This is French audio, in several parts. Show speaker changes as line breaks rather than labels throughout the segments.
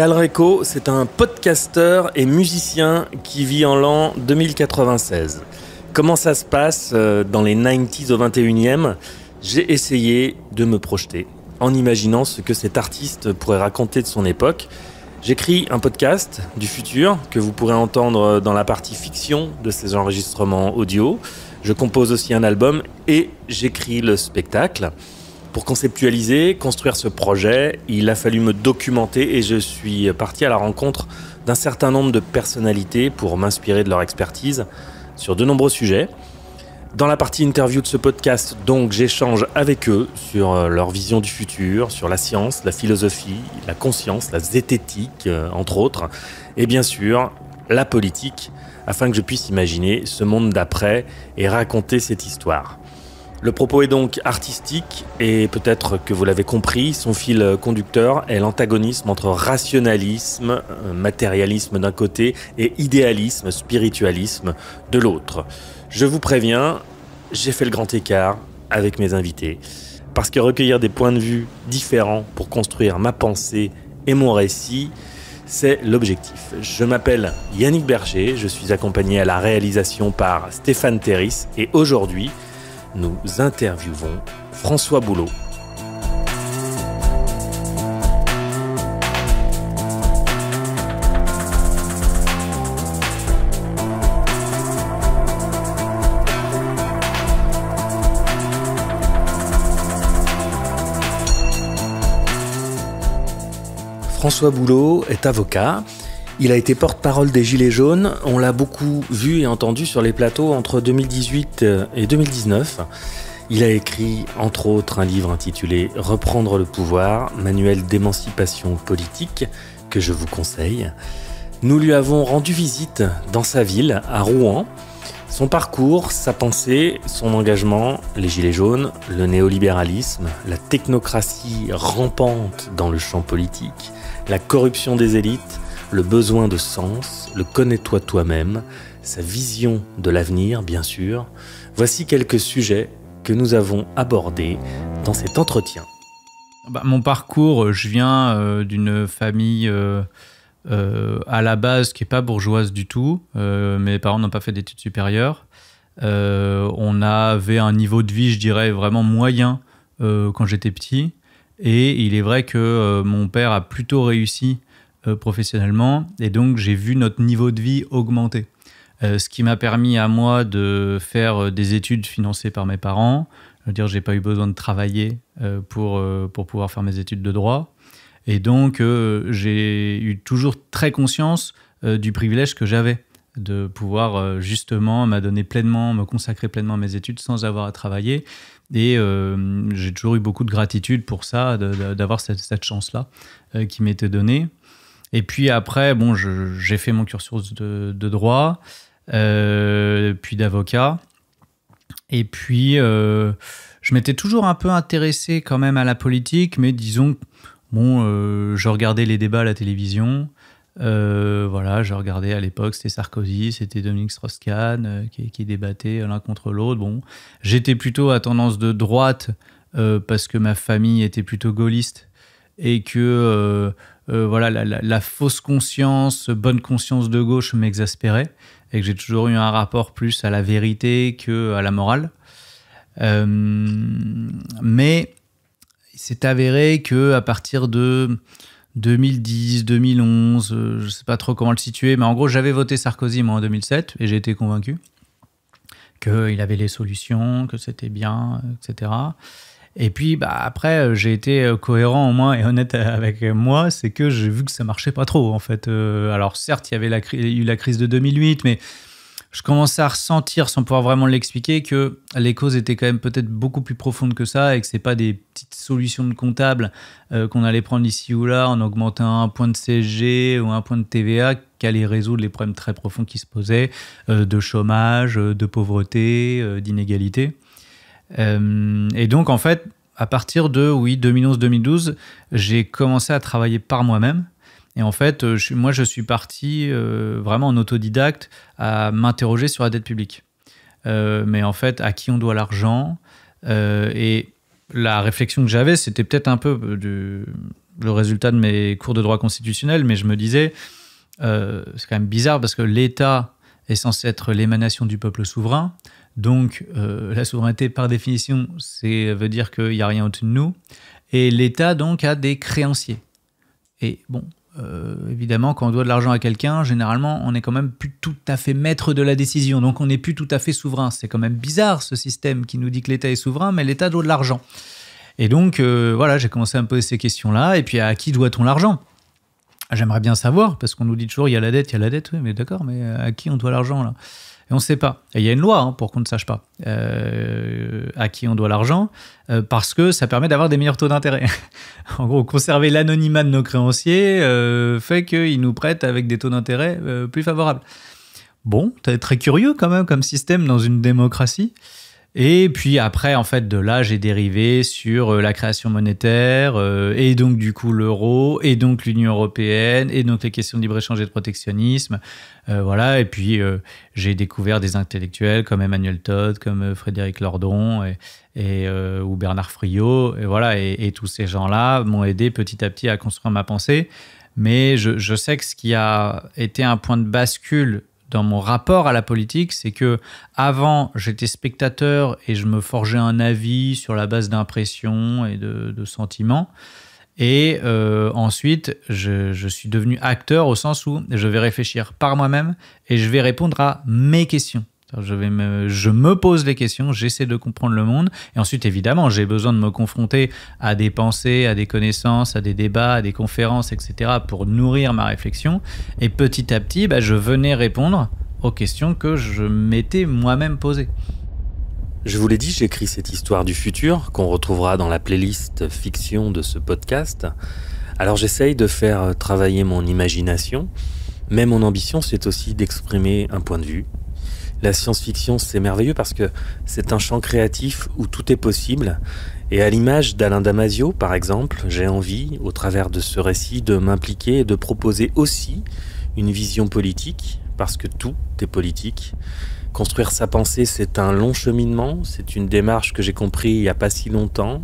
Calreco, c'est un podcasteur et musicien qui vit en l'an 2096. Comment ça se passe euh, dans les 90s au 21e J'ai essayé de me projeter en imaginant ce que cet artiste pourrait raconter de son époque. J'écris un podcast du futur que vous pourrez entendre euh, dans la partie fiction de ces enregistrements audio. Je compose aussi un album et j'écris le spectacle. Pour conceptualiser, construire ce projet, il a fallu me documenter et je suis parti à la rencontre d'un certain nombre de personnalités pour m'inspirer de leur expertise sur de nombreux sujets. Dans la partie interview de ce podcast, donc, j'échange avec eux sur euh, leur vision du futur, sur la science, la philosophie, la conscience, la zététique, euh, entre autres, et bien sûr, la politique, afin que je puisse imaginer ce monde d'après et raconter cette histoire. Le propos est donc artistique et peut-être que vous l'avez compris, son fil conducteur est l'antagonisme entre rationalisme, euh, matérialisme d'un côté et idéalisme, spiritualisme de l'autre. Je vous préviens, j'ai fait le grand écart avec mes invités parce que recueillir des points de vue différents pour construire ma pensée et mon récit, c'est l'objectif. Je m'appelle Yannick Berger, je suis accompagné à la réalisation par Stéphane Terris et aujourd'hui, nous interviewons François Boulot. François Boulot est avocat. Il a été porte-parole des Gilets jaunes. On l'a beaucoup vu et entendu sur les plateaux entre 2018 euh, et 2019. Il a écrit, entre autres, un livre intitulé Reprendre le pouvoir, manuel d'émancipation politique, que je vous conseille. Nous lui avons rendu visite dans sa ville, à Rouen. Son parcours, sa pensée, son engagement, les gilets jaunes, le néolibéralisme, la technocratie rampante dans le champ politique, la corruption des élites, le besoin de sens, le connais-toi toi-même, sa vision de l'avenir, bien sûr. Voici quelques sujets que nous avons abordés dans cet entretien.
Ah bah, mon parcours, euh, je viens euh, d'une famille euh, à la base qui n'est pas bourgeoise du tout. mes parents n'ont pas fait d'études supérieures. on avait un niveau de vie, je dirais, vraiment moyen quand j'étais petit. Et il est vrai que mon père a plutôt réussi euh, professionnellement. Et donc, j'ai vu notre niveau de vie augmenter. Euh, ce qui m'a permis à moi de faire euh, des études financées par mes parents. Je veux dire, j'ai pas eu besoin de travailler pour, pour pouvoir faire mes études de droit. Et donc, j'ai eu toujours très conscience du privilège que j'avais de pouvoir justement donné pleinement, me consacrer pleinement à mes études sans avoir à travailler. Et j'ai toujours eu beaucoup de gratitude pour ça, d'avoir cette, chance-là qui m'était donnée. Et puis après, bon, j'ai fait mon cursus de, droit, euh, puis d'avocat. Et puis, euh, je m'étais toujours un peu intéressé quand même à la politique, mais disons, bon, euh, je regardais les débats à la télévision. voilà, je regardais à l'époque, c'était Sarkozy, c'était Dominique Strauss-Kahn qui, qui débattait l'un contre l'autre. Bon, j'étais plutôt à tendance de droite parce que ma famille était plutôt gaulliste et que euh, voilà, la, fausse conscience, bonne conscience de gauche m'exaspérait et que j'ai toujours eu un rapport plus à la vérité que à la morale. Euh, mais il s'est avéré que à partir de 2010, 2011, euh, je ne sais pas trop comment le situer, mais en gros j'avais voté Sarkozy moi en 2007 et j'ai été convaincu qu'il avait les solutions, que c'était bien, etc. Et puis bah, après, euh, j'ai été euh, cohérent au moins et honnête euh, avec moi, c'est que j'ai vu que ça marchait pas trop en fait. alors certes, il y avait eu la crise de 2008, mais je commençais à ressentir, sans pouvoir vraiment l'expliquer, que les causes étaient quand même peut-être beaucoup plus profondes que ça et que c'est pas des petites solutions de comptable qu'on allait prendre ici ou là en augmentant un point de CSG ou un point de TVA qui allait résoudre les problèmes très profonds qui se posaient de chômage, de pauvreté, d'inégalité. Euh, et donc, en fait, à partir de, oui, 2011-2012, j'ai commencé à travailler par moi-même. Et en fait, euh, moi, je suis parti euh, vraiment en autodidacte à m'interroger sur la dette publique. mais en fait, à qui on doit l'argent Et la réflexion que j'avais, c'était peut-être un peu le résultat de mes cours de droit constitutionnel, mais je me disais, c'est quand même bizarre parce que l'État est censé être l'émanation du peuple souverain. Donc euh, la souveraineté, par définition, c'est veut dire qu'il n'y a rien au-dessus de nous. Et l'État, donc, a des créanciers. Et bon, euh, évidemment, quand on doit de l'argent à quelqu'un, généralement, on n'est quand même plus tout à fait maître de la décision. Donc on n'est plus tout à fait souverain. C'est quand même bizarre ce système qui nous dit que l'État est souverain, mais l'État doit de l'argent. Et donc, euh, voilà, j'ai commencé à me poser ces questions-là. Et puis, à qui doit-on l'argent J'aimerais bien savoir, parce qu'on nous dit toujours, il y a la dette, il y a la dette, oui, mais d'accord, mais à qui on doit l'argent là et on ne sait pas. Et il y a une loi hein, pour qu'on ne sache pas euh, à qui on doit l'argent, euh, parce que ça permet d'avoir des meilleurs taux d'intérêt. en gros, conserver l'anonymat de nos créanciers euh, fait qu'ils nous prêtent avec des taux d'intérêt plus favorables. Bon, très curieux quand même comme système dans une démocratie. Et puis après, en fait, de là, j'ai dérivé sur euh, la création monétaire, euh, et donc du coup l'euro, et donc l'Union européenne, et donc les questions de libre-échange et de protectionnisme. Euh, voilà, et puis j'ai découvert des intellectuels comme Emmanuel Todd, comme Frédéric Lordon, et, ou Bernard Friot, et voilà, et, tous ces gens-là m'ont aidé petit à petit à construire ma pensée. Mais je sais que ce qui a été un point de bascule dans mon rapport à la politique, c'est que avant j'étais spectateur et je me forgeais un avis sur la base d'impressions et de, sentiments. Et euh, ensuite, je, suis devenu acteur au sens où je vais réfléchir par moi-même et je vais répondre à mes questions. Je, me, pose les questions, j'essaie de comprendre le monde. Et ensuite, évidemment, j'ai besoin de me confronter à des pensées, à des connaissances, à des débats, à des conférences, etc. pour nourrir ma réflexion. Et petit à petit, bah, je venais répondre aux questions que je m'étais moi-même posées.
Je vous l'ai dit, j'écris cette histoire du futur qu'on retrouvera dans la playlist fiction de ce podcast. Alors j'essaye de faire travailler mon imagination, mais mon ambition c'est aussi d'exprimer un point de vue, la science-fiction, c'est merveilleux parce que c'est un champ créatif où tout est possible. Et à l'image d'Alain Damasio, par exemple, j'ai envie, au travers de ce récit, de m'impliquer et de proposer aussi une vision politique, parce que tout est politique. Construire sa pensée, c'est un long cheminement, c'est une démarche que j'ai compris il n'y a pas si longtemps,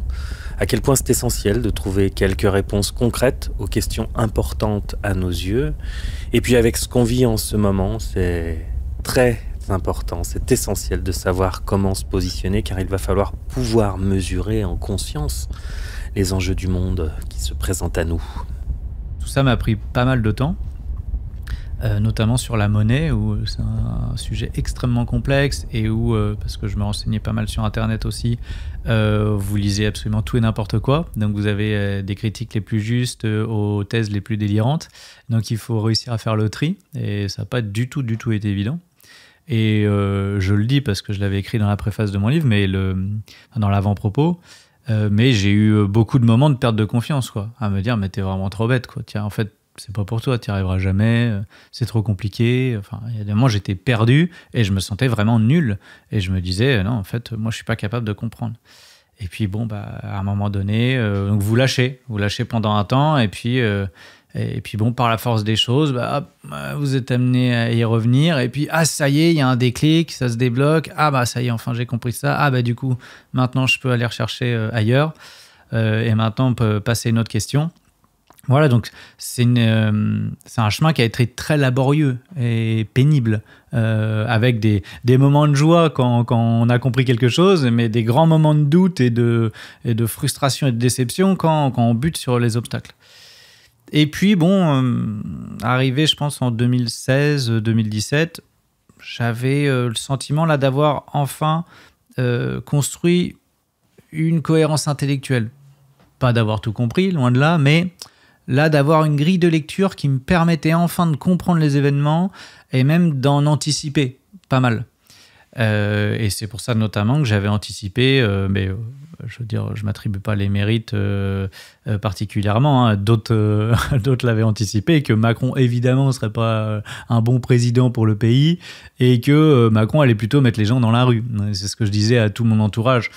à quel point c'est essentiel de trouver quelques réponses concrètes aux questions importantes à nos yeux. Et puis avec ce qu'on vit en ce moment, c'est très c'est important, c'est essentiel de savoir comment se positionner car il va falloir pouvoir mesurer en conscience les enjeux du monde qui se présentent à nous.
Tout ça m'a pris pas mal de temps, euh, notamment sur la monnaie, où c'est un sujet extrêmement complexe et où, euh, parce que je me renseignais pas mal sur Internet aussi, euh, vous lisez absolument tout et n'importe quoi. Donc vous avez des critiques les plus justes aux thèses les plus délirantes. Donc il faut réussir à faire le tri et ça n'a pas du tout, du tout été évident. Et euh, je le dis parce que je l'avais écrit dans la préface de mon livre, mais le, dans l'avant-propos. Euh, mais j'ai eu euh, beaucoup de moments de perte de confiance, quoi, à me dire, mais t'es vraiment trop bête, quoi. Tiens, en fait, c'est pas pour toi, t'y arriveras jamais, c'est trop compliqué. Enfin, il y a des moments, j'étais perdu et je me sentais vraiment nul. Et je me disais, non, en fait, moi, je suis pas capable de comprendre. Et puis, bon, bah, à un moment donné, vous lâchez, vous lâchez pendant un temps, et puis. Et puis bon, par la force des choses, bah, euh, vous êtes amené à y revenir. Et puis, ah, ça y est, il y a un déclic, ça se débloque. Ah, bah, ça y est, enfin, j'ai compris ça. Ah, bah, du coup, maintenant, je peux aller rechercher euh, ailleurs. Euh, et maintenant, on peut passer à une autre question. Voilà, donc c'est un chemin qui a été très laborieux et pénible, avec des, moments de joie quand, on a compris quelque chose, mais des grands moments de doute et de, frustration et de déception quand on bute sur les obstacles. Et puis, bon, euh, arrivé, je pense, en 2016-2017, euh, j'avais euh, le sentiment là d'avoir enfin construit une cohérence intellectuelle. Pas d'avoir tout compris, loin de là, mais là d'avoir une grille de lecture qui me permettait enfin de comprendre les événements et même d'en anticiper pas mal. Euh, et c'est pour ça notamment que j'avais anticipé, euh, mais euh, je veux dire, je m'attribue pas les mérites particulièrement. Hein. D'autres, d'autres l'avaient anticipé que Macron évidemment ne serait pas un bon président pour le pays et que Macron allait plutôt mettre les gens dans la rue. C'est ce que je disais à tout mon entourage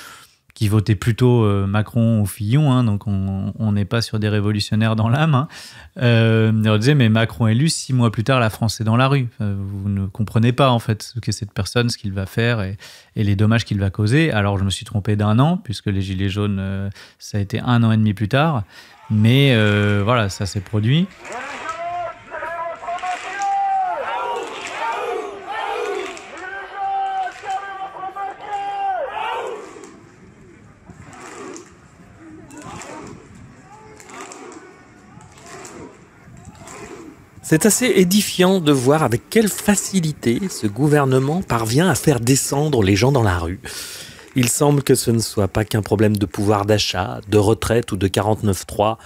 qui votait plutôt euh, Macron ou Fillon, hein, donc on n'est pas sur des révolutionnaires dans l'âme, hein, euh, on disait mais Macron élu, six mois plus tard, la France est dans la rue. Euh, vous ne comprenez pas en fait ce qu'est cette personne, ce qu'il va faire et, les dommages qu'il va causer. Alors je me suis trompé d'un an, puisque les Gilets jaunes, euh, ça a été un an et demi plus tard, mais voilà, ça s'est produit.
C'est assez édifiant de voir avec quelle facilité ce gouvernement parvient à faire descendre les gens dans la rue. Il semble que ce ne soit pas qu'un problème de pouvoir d'achat, de retraite ou de 49.3.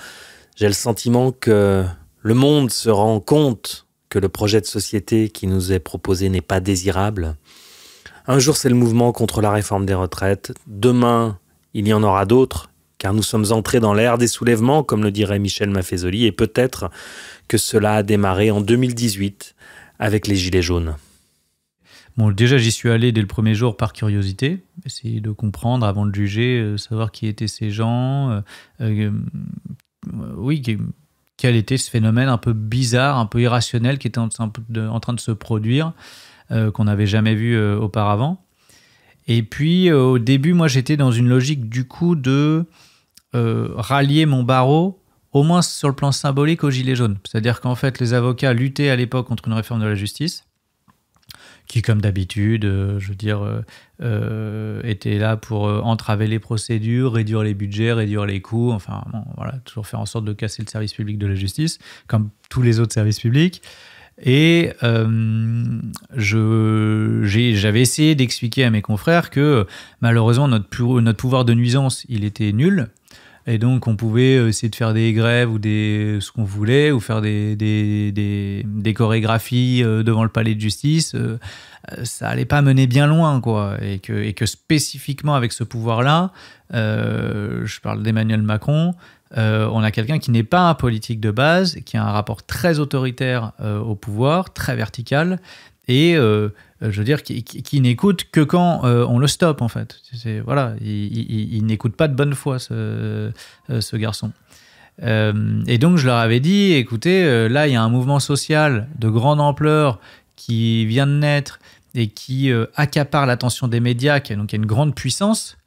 J'ai le sentiment que le monde se rend compte que le projet de société qui nous est proposé n'est pas désirable. Un jour, c'est le mouvement contre la réforme des retraites. Demain, il y en aura d'autres, car nous sommes entrés dans l'ère des soulèvements, comme le dirait Michel Maffezoli, et peut-être que cela a démarré en 2018 avec les Gilets jaunes.
Bon, déjà, j'y suis allé dès le premier jour par curiosité, essayer de comprendre avant de juger, euh, savoir qui étaient ces gens. Euh, euh, oui, quel était ce phénomène un peu bizarre, un peu irrationnel qui était en train de se produire, qu'on n'avait jamais vu auparavant. Et puis, au début, moi, j'étais dans une logique du coup de rallier mon barreau au moins sur le plan symbolique, au gilet jaune. C'est-à-dire qu'en fait, les avocats luttaient à l'époque contre une réforme de la justice, qui, comme d'habitude, euh, je veux dire, euh, euh, était là pour entraver les procédures, réduire les budgets, réduire les coûts, enfin, voilà, toujours faire en sorte de casser le service public de la justice, comme tous les autres services publics. Et j'avais essayé d'expliquer à mes confrères que malheureusement notre pouvoir de nuisance, il était nul, et donc, on pouvait euh, essayer de faire des grèves ou des, ce qu'on voulait, ou faire des, des, des, des, chorégraphies euh, devant le palais de justice. Euh, ça allait pas mener bien loin, quoi. Et que, et que spécifiquement avec ce pouvoir-là, je parle d'Emmanuel Macron, on a quelqu'un qui n'est pas un politique de base, qui a un rapport très autoritaire au pouvoir, très vertical, et euh, je veux dire, qui, n'écoute que quand euh, on le stoppe, en fait. voilà, il, n'écoute pas de bonne foi, ce, euh, garçon. et donc, je leur avais dit, écoutez, là, il y a un mouvement social de grande ampleur qui vient de naître et qui accapare l'attention des médias, qui a, donc, qui a une grande puissance.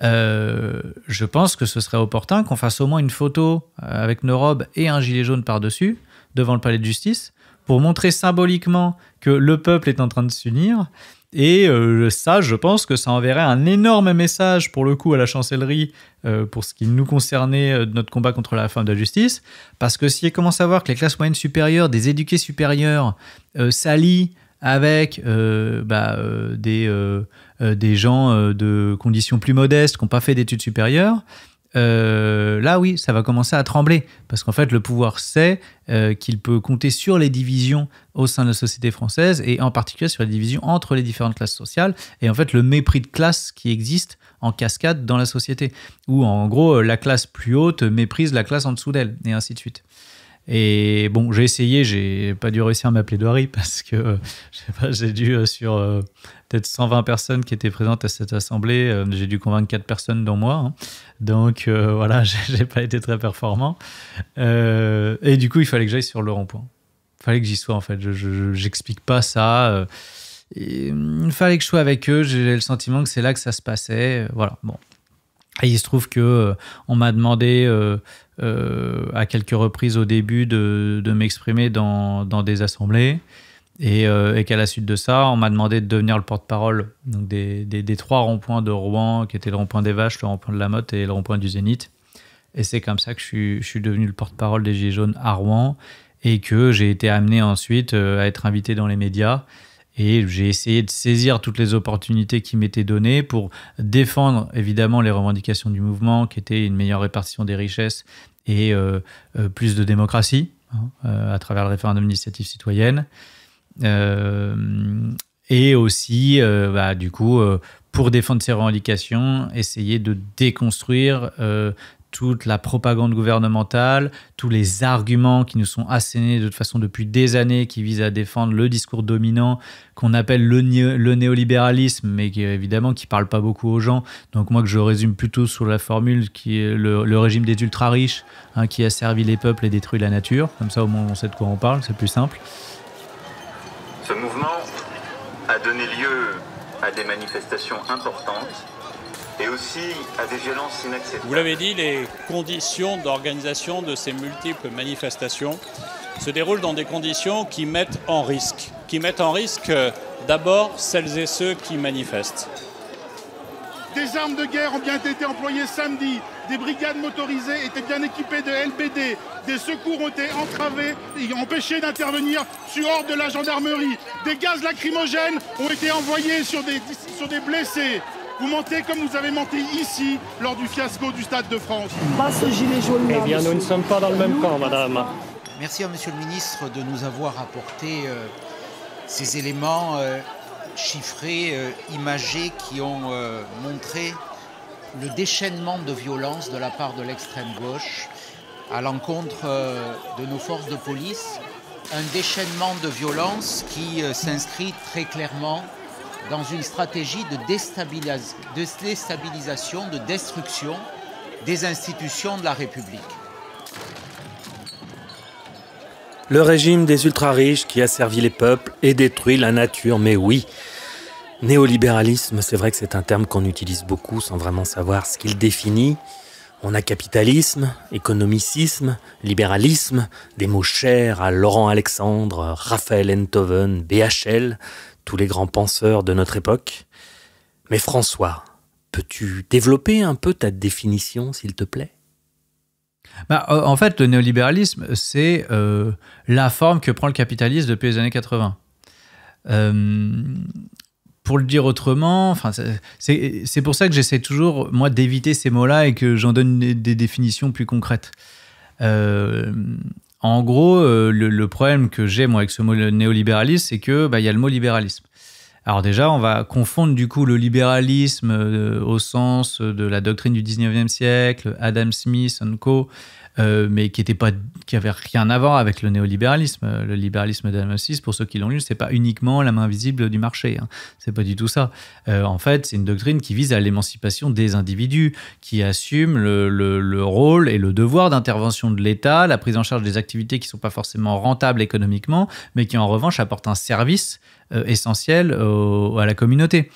je pense que ce serait opportun qu'on fasse au moins une photo avec nos robes et un gilet jaune par-dessus devant le palais de justice pour montrer symboliquement que le peuple est en train de s'unir. Et euh, ça, je pense que ça enverrait un énorme message pour le coup à la chancellerie euh, pour ce qui nous concernait euh, notre combat contre la fin de la justice. Parce que si commence à voir que les classes moyennes supérieures, des éduqués supérieurs, s'allient avec bah, des, des gens de conditions plus modestes qui n'ont pas fait d'études supérieures, euh, là oui, ça va commencer à trembler, parce qu'en fait, le pouvoir sait euh, qu'il peut compter sur les divisions au sein de la société française, et en particulier sur les divisions entre les différentes classes sociales, et en fait le mépris de classe qui existe en cascade dans la société, où en gros, euh, la classe plus haute méprise la classe en dessous d'elle, et ainsi de suite. Et bon, j'ai essayé, j'ai pas dû réussir ma plaidoirie parce que j'ai dû sur 120 personnes qui étaient présentes à cette assemblée. Euh, j'ai dû convaincre 4 personnes, dont moi. Hein. Donc euh, voilà, j'ai pas été très performant. Euh, et du coup, il fallait que j'aille sur le rond-point. Il fallait que j'y sois, en fait. Je n'explique pas ça. il mm, fallait que je sois avec eux. J'ai le sentiment que c'est là que ça se passait. voilà, bon. il se trouve que on m'a demandé à quelques reprises au début de, m'exprimer dans des assemblées. Euh, et, qu'à la suite de ça, on m'a demandé de devenir le porte-parole des, trois ronds-points de Rouen, qui étaient le rond-point des Vaches, le rond-point de la Motte et le rond-point du Zénith. Et c'est comme ça que je suis, devenu le porte-parole des Gilets jaunes à Rouen et que j'ai été amené ensuite euh, à être invité dans les médias. Et j'ai essayé de saisir toutes les opportunités qui m'étaient données pour défendre évidemment les revendications du mouvement, qui étaient une meilleure répartition des richesses et euh, plus de démocratie hein, à travers le référendum d'initiative citoyenne. Euh, et aussi, euh, bah, du coup, euh, pour défendre ces revendications, essayer de déconstruire toute la propagande gouvernementale, tous les arguments qui nous sont assénés de toute façon depuis des années, qui visent à défendre le discours dominant qu'on appelle le, néolibéralisme, mais qui évidemment qui parle pas beaucoup aux gens. Donc moi que je résume plutôt sur la formule qui est le, régime des ultra riches, hein, qui a servi les peuples et détruit la nature. Comme ça au moins on sait de quoi on parle, c'est plus simple.
Ce mouvement a donné lieu à des manifestations importantes et aussi à des violences inacceptables. Vous l'avez dit, les conditions d'organisation de ces multiples manifestations se déroulent dans des conditions qui mettent en risque, qui mettent en risque euh, d'abord celles et ceux qui manifestent. Des armes de guerre ont bien été employées samedi des brigades motorisées étaient bien équipées de LBD. Des secours ont été entravés et empêchés d'intervenir sur ordre de la gendarmerie. Des gaz lacrymogènes ont été envoyés sur des, sur des blessés.
Vous mentez comme vous avez monté ici lors du fiasco du Stade de France. jaune. Eh bien, nous ne sommes pas dans le même camp, madame. Merci à monsieur le ministre de nous avoir apporté euh, ces éléments euh, chiffrés, euh, imagés, qui ont montré le déchaînement de violence de la part de l'extrême gauche à l'encontre euh, de nos forces de police, un déchaînement de violence qui euh, s'inscrit très clairement dans une stratégie de, déstabilisation, de destruction des institutions de la République.
Le régime des ultra-riches qui a servi les peuples et détruit la nature, mais oui, Néolibéralisme, c'est vrai que c'est un terme qu'on utilise beaucoup sans vraiment savoir ce qu'il définit. On a capitalisme, économicisme, libéralisme, des mots chers à Laurent Alexandre, Raphaël Enthoven, BHL, tous les grands penseurs de notre époque. Mais François, peux-tu développer un peu ta définition, s'il te plaît
bah, euh, En fait, le néolibéralisme, c'est euh, la forme que prend le capitalisme depuis les années 80. Euh, pour le dire autrement, enfin, c'est pour ça que j'essaie toujours, moi, d'éviter ces mots-là et que j'en donne des, définitions plus concrètes. Euh, en gros, euh, le, problème que j'ai, moi, avec ce mot néolibéralisme, c'est que bah, il y a le mot libéralisme. Alors déjà, on va confondre du coup le libéralisme euh, au sens de la doctrine du 19e siècle, Adam Smith, and co, euh, mais qui était avait rien à voir avec le néolibéralisme. Euh, le libéralisme e Smith. pour ceux qui l'ont lu, ce n'est pas uniquement la main visible du marché. Ce hein. C'est pas du tout ça. Euh, en fait, c'est une doctrine qui vise à l'émancipation des individus, qui assume le, rôle et le devoir d'intervention de l'État, la prise en charge des activités qui ne sont pas forcément rentables économiquement, mais qui en revanche apportent un service essentiel à la communauté.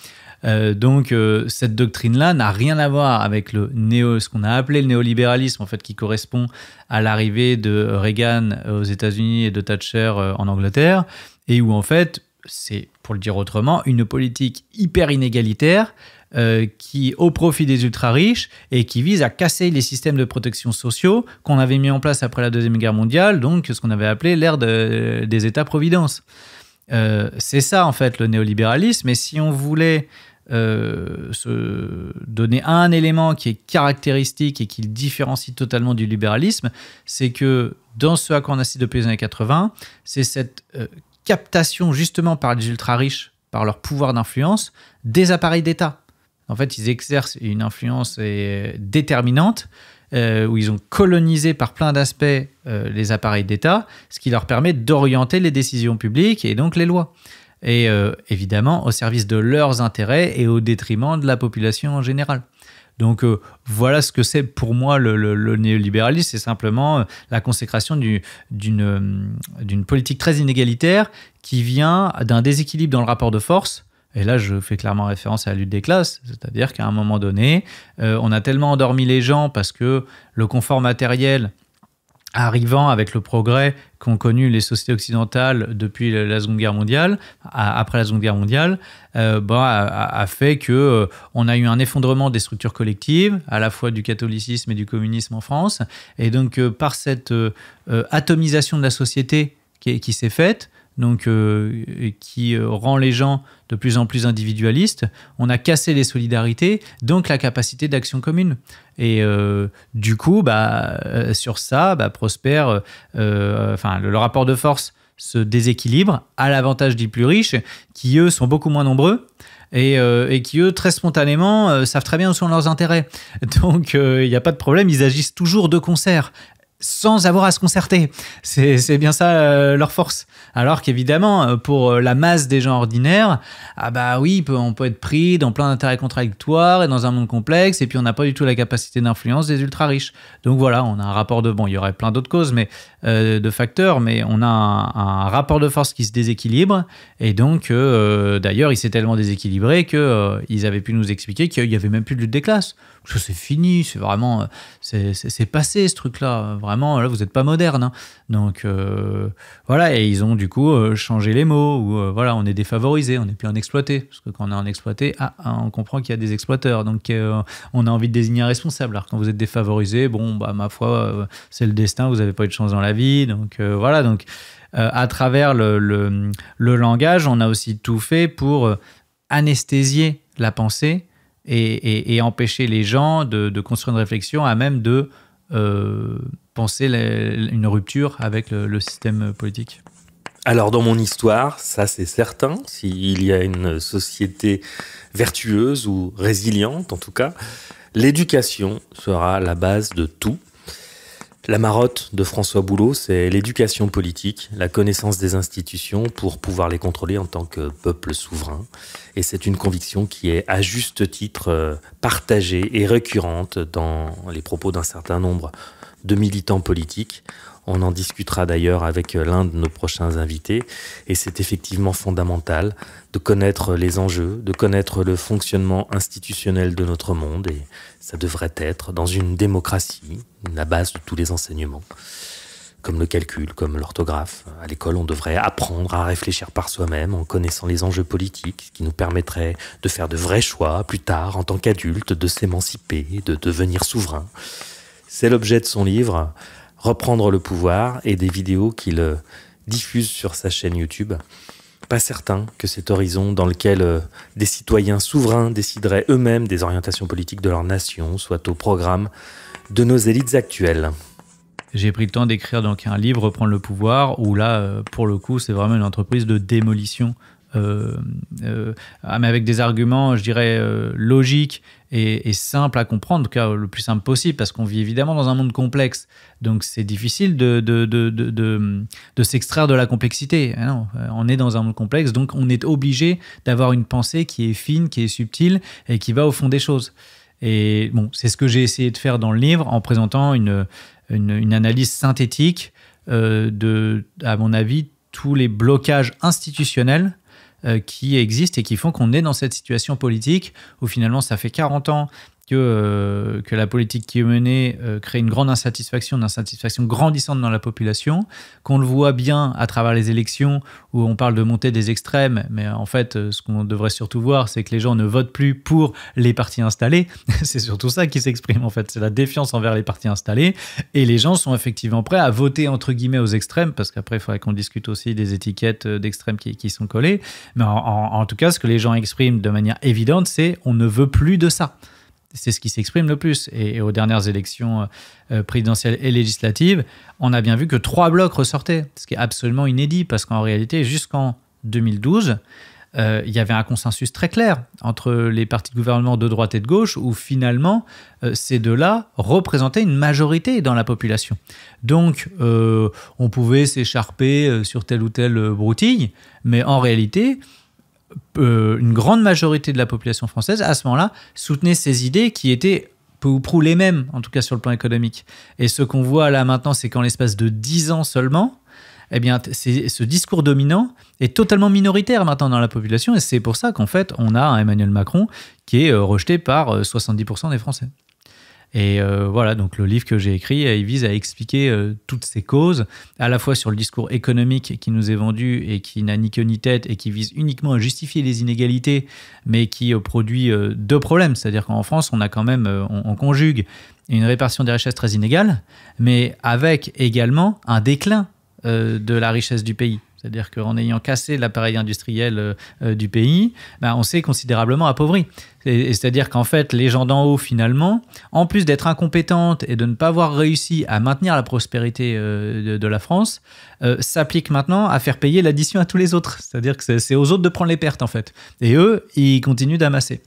Euh, donc euh, cette doctrine-là n'a rien à voir avec le néo, ce qu'on a appelé le néolibéralisme, en fait, qui correspond à l'arrivée de Reagan aux États-Unis et de Thatcher euh, en Angleterre, et où en fait, c'est, pour le dire autrement, une politique hyper inégalitaire qui au profit des ultra riches et qui vise à casser les systèmes de protection sociaux qu'on avait mis en place après la deuxième guerre mondiale, donc ce qu'on avait appelé l'ère des États providence. Euh, c'est ça, en fait, le néolibéralisme. Et si on voulait euh, se donner un élément qui est caractéristique et qui le différencie totalement du libéralisme, c'est que dans ce à quoi on assiste depuis les années 80, c'est cette euh, captation justement par les ultra-riches, par leur pouvoir d'influence, des appareils d'État. En fait, ils exercent une influence déterminante euh, où ils ont colonisé par plein d'aspects euh, les appareils d'État, ce qui leur permet d'orienter les décisions publiques et donc les lois. Et euh, évidemment, au service de leurs intérêts et au détriment de la population en général. Donc voilà ce que c'est pour moi le, néolibéralisme, c'est simplement la consécration d'une politique très inégalitaire qui vient d'un déséquilibre dans le rapport de force et là, je fais clairement référence à la lutte des classes, c'est-à-dire qu'à un moment donné, euh, on a tellement endormi les gens parce que le confort matériel arrivant avec le progrès qu'ont connu les sociétés occidentales depuis la Seconde Guerre mondiale, après la Seconde Guerre mondiale, euh, ben, a, fait que euh, on a eu un effondrement des structures collectives, à la fois du catholicisme et du communisme en France. Et donc, par cette atomisation de la société qui s'est faite, donc euh, qui euh, rend les gens de plus en plus individualistes. On a cassé les solidarités, donc la capacité d'action commune. Et euh, du coup, bah, sur ça, bah, enfin, le, rapport de force se déséquilibre à l'avantage des plus riches, qui eux sont beaucoup moins nombreux. Et, qui eux très spontanément savent très bien où sont leurs intérêts. Donc il n'y a pas de problème, ils agissent toujours de concert sans avoir à se concerter. C'est bien ça euh, leur force. Alors qu'évidemment, euh, pour euh, la masse des gens ordinaires, ah bah oui, on peut être pris dans plein d'intérêts contradictoires et dans un monde complexe, et puis on n'a pas du tout la capacité d'influence des ultra riches. Donc voilà, on a un rapport de bon. Il y aurait plein d'autres causes, mais euh, de facteurs, mais on a un, rapport de force qui se déséquilibre. Et donc, euh, d'ailleurs, il s'est tellement déséquilibré qu'ils euh, avaient pu nous expliquer qu'il n'y avait même plus de lutte des classes. c'est fini, c'est vraiment. C'est passé ce truc-là. Vraiment, là, vous n'êtes pas moderne. Hein. Donc, voilà. Et ils ont du coup changé les mots, ou voilà, on est défavorisé, on n'est plus en exploité. Parce que quand on est en exploité, ah, ah, on comprend qu'il y a des exploiteurs. Donc, on a envie de désigner un responsable. Alors, quand vous êtes défavorisé, bon, bah, ma foi, c'est le destin, vous n'avez pas eu de chance dans la vie. Donc euh, voilà, donc euh, à travers le, langage, on a aussi tout fait pour euh, anesthésier la pensée et, empêcher les gens de, construire une réflexion à même de penser une rupture avec le, le, système politique.
Alors dans mon histoire, ça c'est certain, s'il y a une société vertueuse ou résiliente en tout cas, l'éducation sera la base de tout. La marotte de François Boulot, c'est l'éducation politique, la connaissance des institutions pour pouvoir les contrôler en tant que peuple souverain. Et c'est une conviction qui est à juste titre euh, partagée et récurrente dans les propos d'un certain nombre de militants politiques on en discutera d'ailleurs avec euh, l'un de nos prochains invités. Et c'est effectivement fondamental de connaître les enjeux, de connaître le fonctionnement institutionnel de notre monde. Et ça devrait être, dans une démocratie, la base de tous les enseignements comme le calcul, comme l'orthographe. À l'école, on devrait apprendre à réfléchir par soi-même en connaissant les enjeux politiques, ce qui nous permettrait de faire de vrais choix plus tard en tant qu'adulte, de s'émanciper, de devenir souverain. C'est l'objet de son livre reprendre le pouvoir et des vidéos qu'il euh, diffuse sur sa chaîne YouTube. Pas certain que cet horizon dans lequel euh, des citoyens souverains décideraient eux-mêmes des orientations politiques de leur nation soit au programme de nos élites actuelles.
J'ai pris le temps d'écrire donc un livre, Reprendre le pouvoir, où là, euh, pour le coup, c'est vraiment une entreprise de démolition ah, mais avec des arguments, je dirais, logiques et, simple à comprendre, en le plus simple possible, parce qu'on vit évidemment dans un monde complexe. Donc c'est difficile de, s'extraire de la complexité. Ah euh, on est dans un monde complexe, donc on est obligé d'avoir une pensée qui est fine, qui est subtile et qui va au fond des choses. Et bon, c'est ce que j'ai essayé de faire dans le livre en présentant une, analyse synthétique euh, de, à mon avis, tous les blocages institutionnels euh, qui existent et qui font qu'on est dans cette situation politique où finalement ça fait 40 ans que, euh, que la politique qui est menée euh, crée une grande insatisfaction, une insatisfaction grandissante dans la population, qu'on le voit bien à travers les élections où on parle de montée des extrêmes, mais en fait, euh, ce qu'on devrait surtout voir, c'est que les gens ne votent plus pour les partis installés. c'est surtout ça qui s'exprime, en fait. C'est la défiance envers les partis installés. Et les gens sont effectivement prêts à voter, entre guillemets, aux extrêmes, parce qu'après, il faudrait qu'on discute aussi des étiquettes d'extrêmes qui, qui, sont collées. Mais en, en tout cas, ce que les gens expriment de manière évidente, c'est on ne veut plus de ça c'est ce qui s'exprime le plus. Et, aux dernières élections euh, euh, présidentielles et législatives, on a bien vu que trois blocs ressortaient, ce qui est absolument inédit, parce qu'en réalité, jusqu'en 2012, euh, il y avait un consensus très clair entre les partis de gouvernement de droite et de gauche, où finalement, ces deux-là représentaient une majorité dans la population. Donc, on pouvait s'écharper sur telle ou telle broutille, mais en réalité, euh, une grande majorité de la population française, à ce moment-là, soutenait ces idées qui étaient peu ou prou les mêmes, en tout cas sur le plan économique. Et ce qu'on voit là maintenant, c'est qu'en l'espace de 10 ans seulement, eh bien, ce discours dominant est totalement minoritaire maintenant dans la population, et c'est pour ça qu'en fait, on a Emmanuel Macron qui est euh, rejeté par 70% euh, des Français. Et euh, voilà, donc le livre que j'ai écrit, euh, il vise à expliquer euh, toutes ces causes, à la fois sur le discours économique qui nous est vendu et qui n'a ni queue ni tête et qui vise uniquement à justifier les inégalités, mais qui produit deux problèmes. C'est-à-dire qu'en France, on a quand même, on conjugue une répartition des richesses très inégale, mais avec également un déclin de la richesse du pays. C'est-à-dire qu'en ayant cassé l'appareil industriel euh, euh, du pays, ben, on s'est considérablement appauvri. C'est-à-dire qu'en fait, les gens d'en haut, finalement, en plus d'être incompétentes et de ne pas avoir réussi à maintenir la prospérité euh, de, la France, s'appliquent maintenant à faire payer l'addition à tous les autres. C'est-à-dire que c'est aux autres de prendre les pertes, en fait. Et eux, ils continuent d'amasser.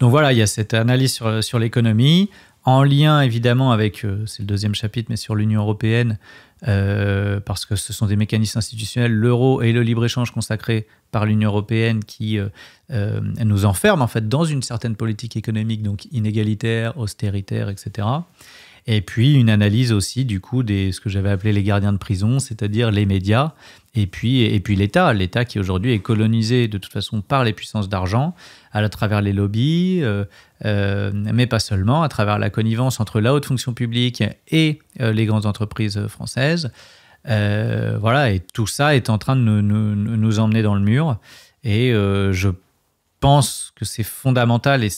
Donc voilà, il y a cette analyse sur, sur l'économie, en lien évidemment avec, c'est le deuxième chapitre, mais sur l'Union européenne, euh, parce que ce sont des mécanismes institutionnels, l'euro et le libre-échange consacrés par l'Union européenne qui euh, euh, nous enferment en fait dans une certaine politique économique, donc inégalitaire, austéritaire, etc. Et puis une analyse aussi du coup des ce que j'avais appelé les gardiens de prison, c'est-à-dire les médias et puis et puis l'État, l'État qui aujourd'hui est colonisé de toute façon par les puissances d'argent, à travers les lobbies, euh, euh, mais pas seulement, à travers la connivence entre la haute fonction publique et euh, les grandes entreprises françaises. voilà, et tout ça est en train de nous, emmener dans le mur. Et je pense que c'est fondamental et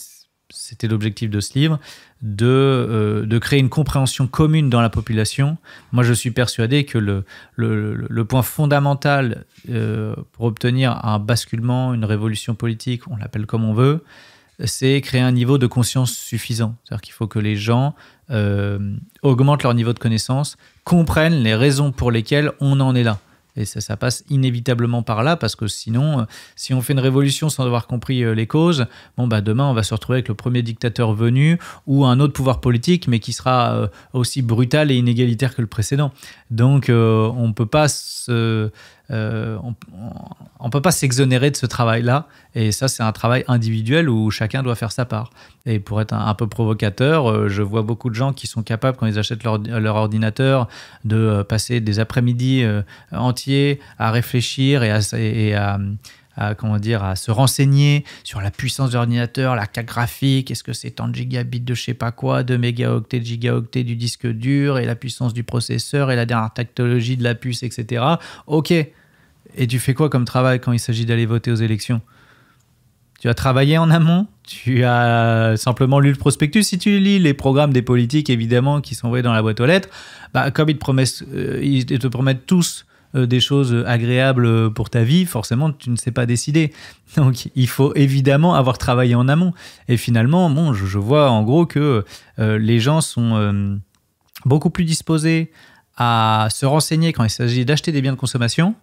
c'était l'objectif de ce livre, de, euh, de, créer une compréhension commune dans la population. Moi, je suis persuadé que le, le, point fondamental euh, pour obtenir un basculement, une révolution politique, on l'appelle comme on veut, c'est créer un niveau de conscience suffisant. C'est-à-dire qu'il faut que les gens euh, augmentent leur niveau de connaissance, comprennent les raisons pour lesquelles on en est là. Et ça, ça, passe inévitablement par là, parce que sinon, euh, si on fait une révolution sans avoir compris euh, les causes, bon, bah, demain, on va se retrouver avec le premier dictateur venu ou un autre pouvoir politique, mais qui sera euh, aussi brutal et inégalitaire que le précédent. Donc, on ne peut pas se, euh, on ne peut pas s'exonérer de ce travail-là. Et ça, c'est un travail individuel où chacun doit faire sa part. Et pour être un, peu provocateur, euh, je vois beaucoup de gens qui sont capables, quand ils achètent leur, ordinateur, de euh, passer des après-midi entiers à réfléchir et à à, comment dire, à se renseigner sur la puissance de l'ordinateur, la carte graphique, est-ce que c'est tant de gigabits de je sais pas quoi, de mégaoctets, de gigaoctets du disque dur et la puissance du processeur et la dernière technologie de la puce, etc. Ok. Et tu fais quoi comme travail quand il s'agit d'aller voter aux élections tu as travaillé en amont, tu as simplement lu le prospectus. Si tu lis les programmes des politiques, évidemment, qui sont envoyés dans la boîte aux lettres, bah, comme ils te promettent euh, tous euh, des choses agréables pour ta vie, forcément, tu ne sais pas décider. Donc, il faut évidemment avoir travaillé en amont. Et finalement, bon, je, vois en gros que euh, les gens sont euh, beaucoup plus disposés à se renseigner quand il s'agit d'acheter des biens de consommation,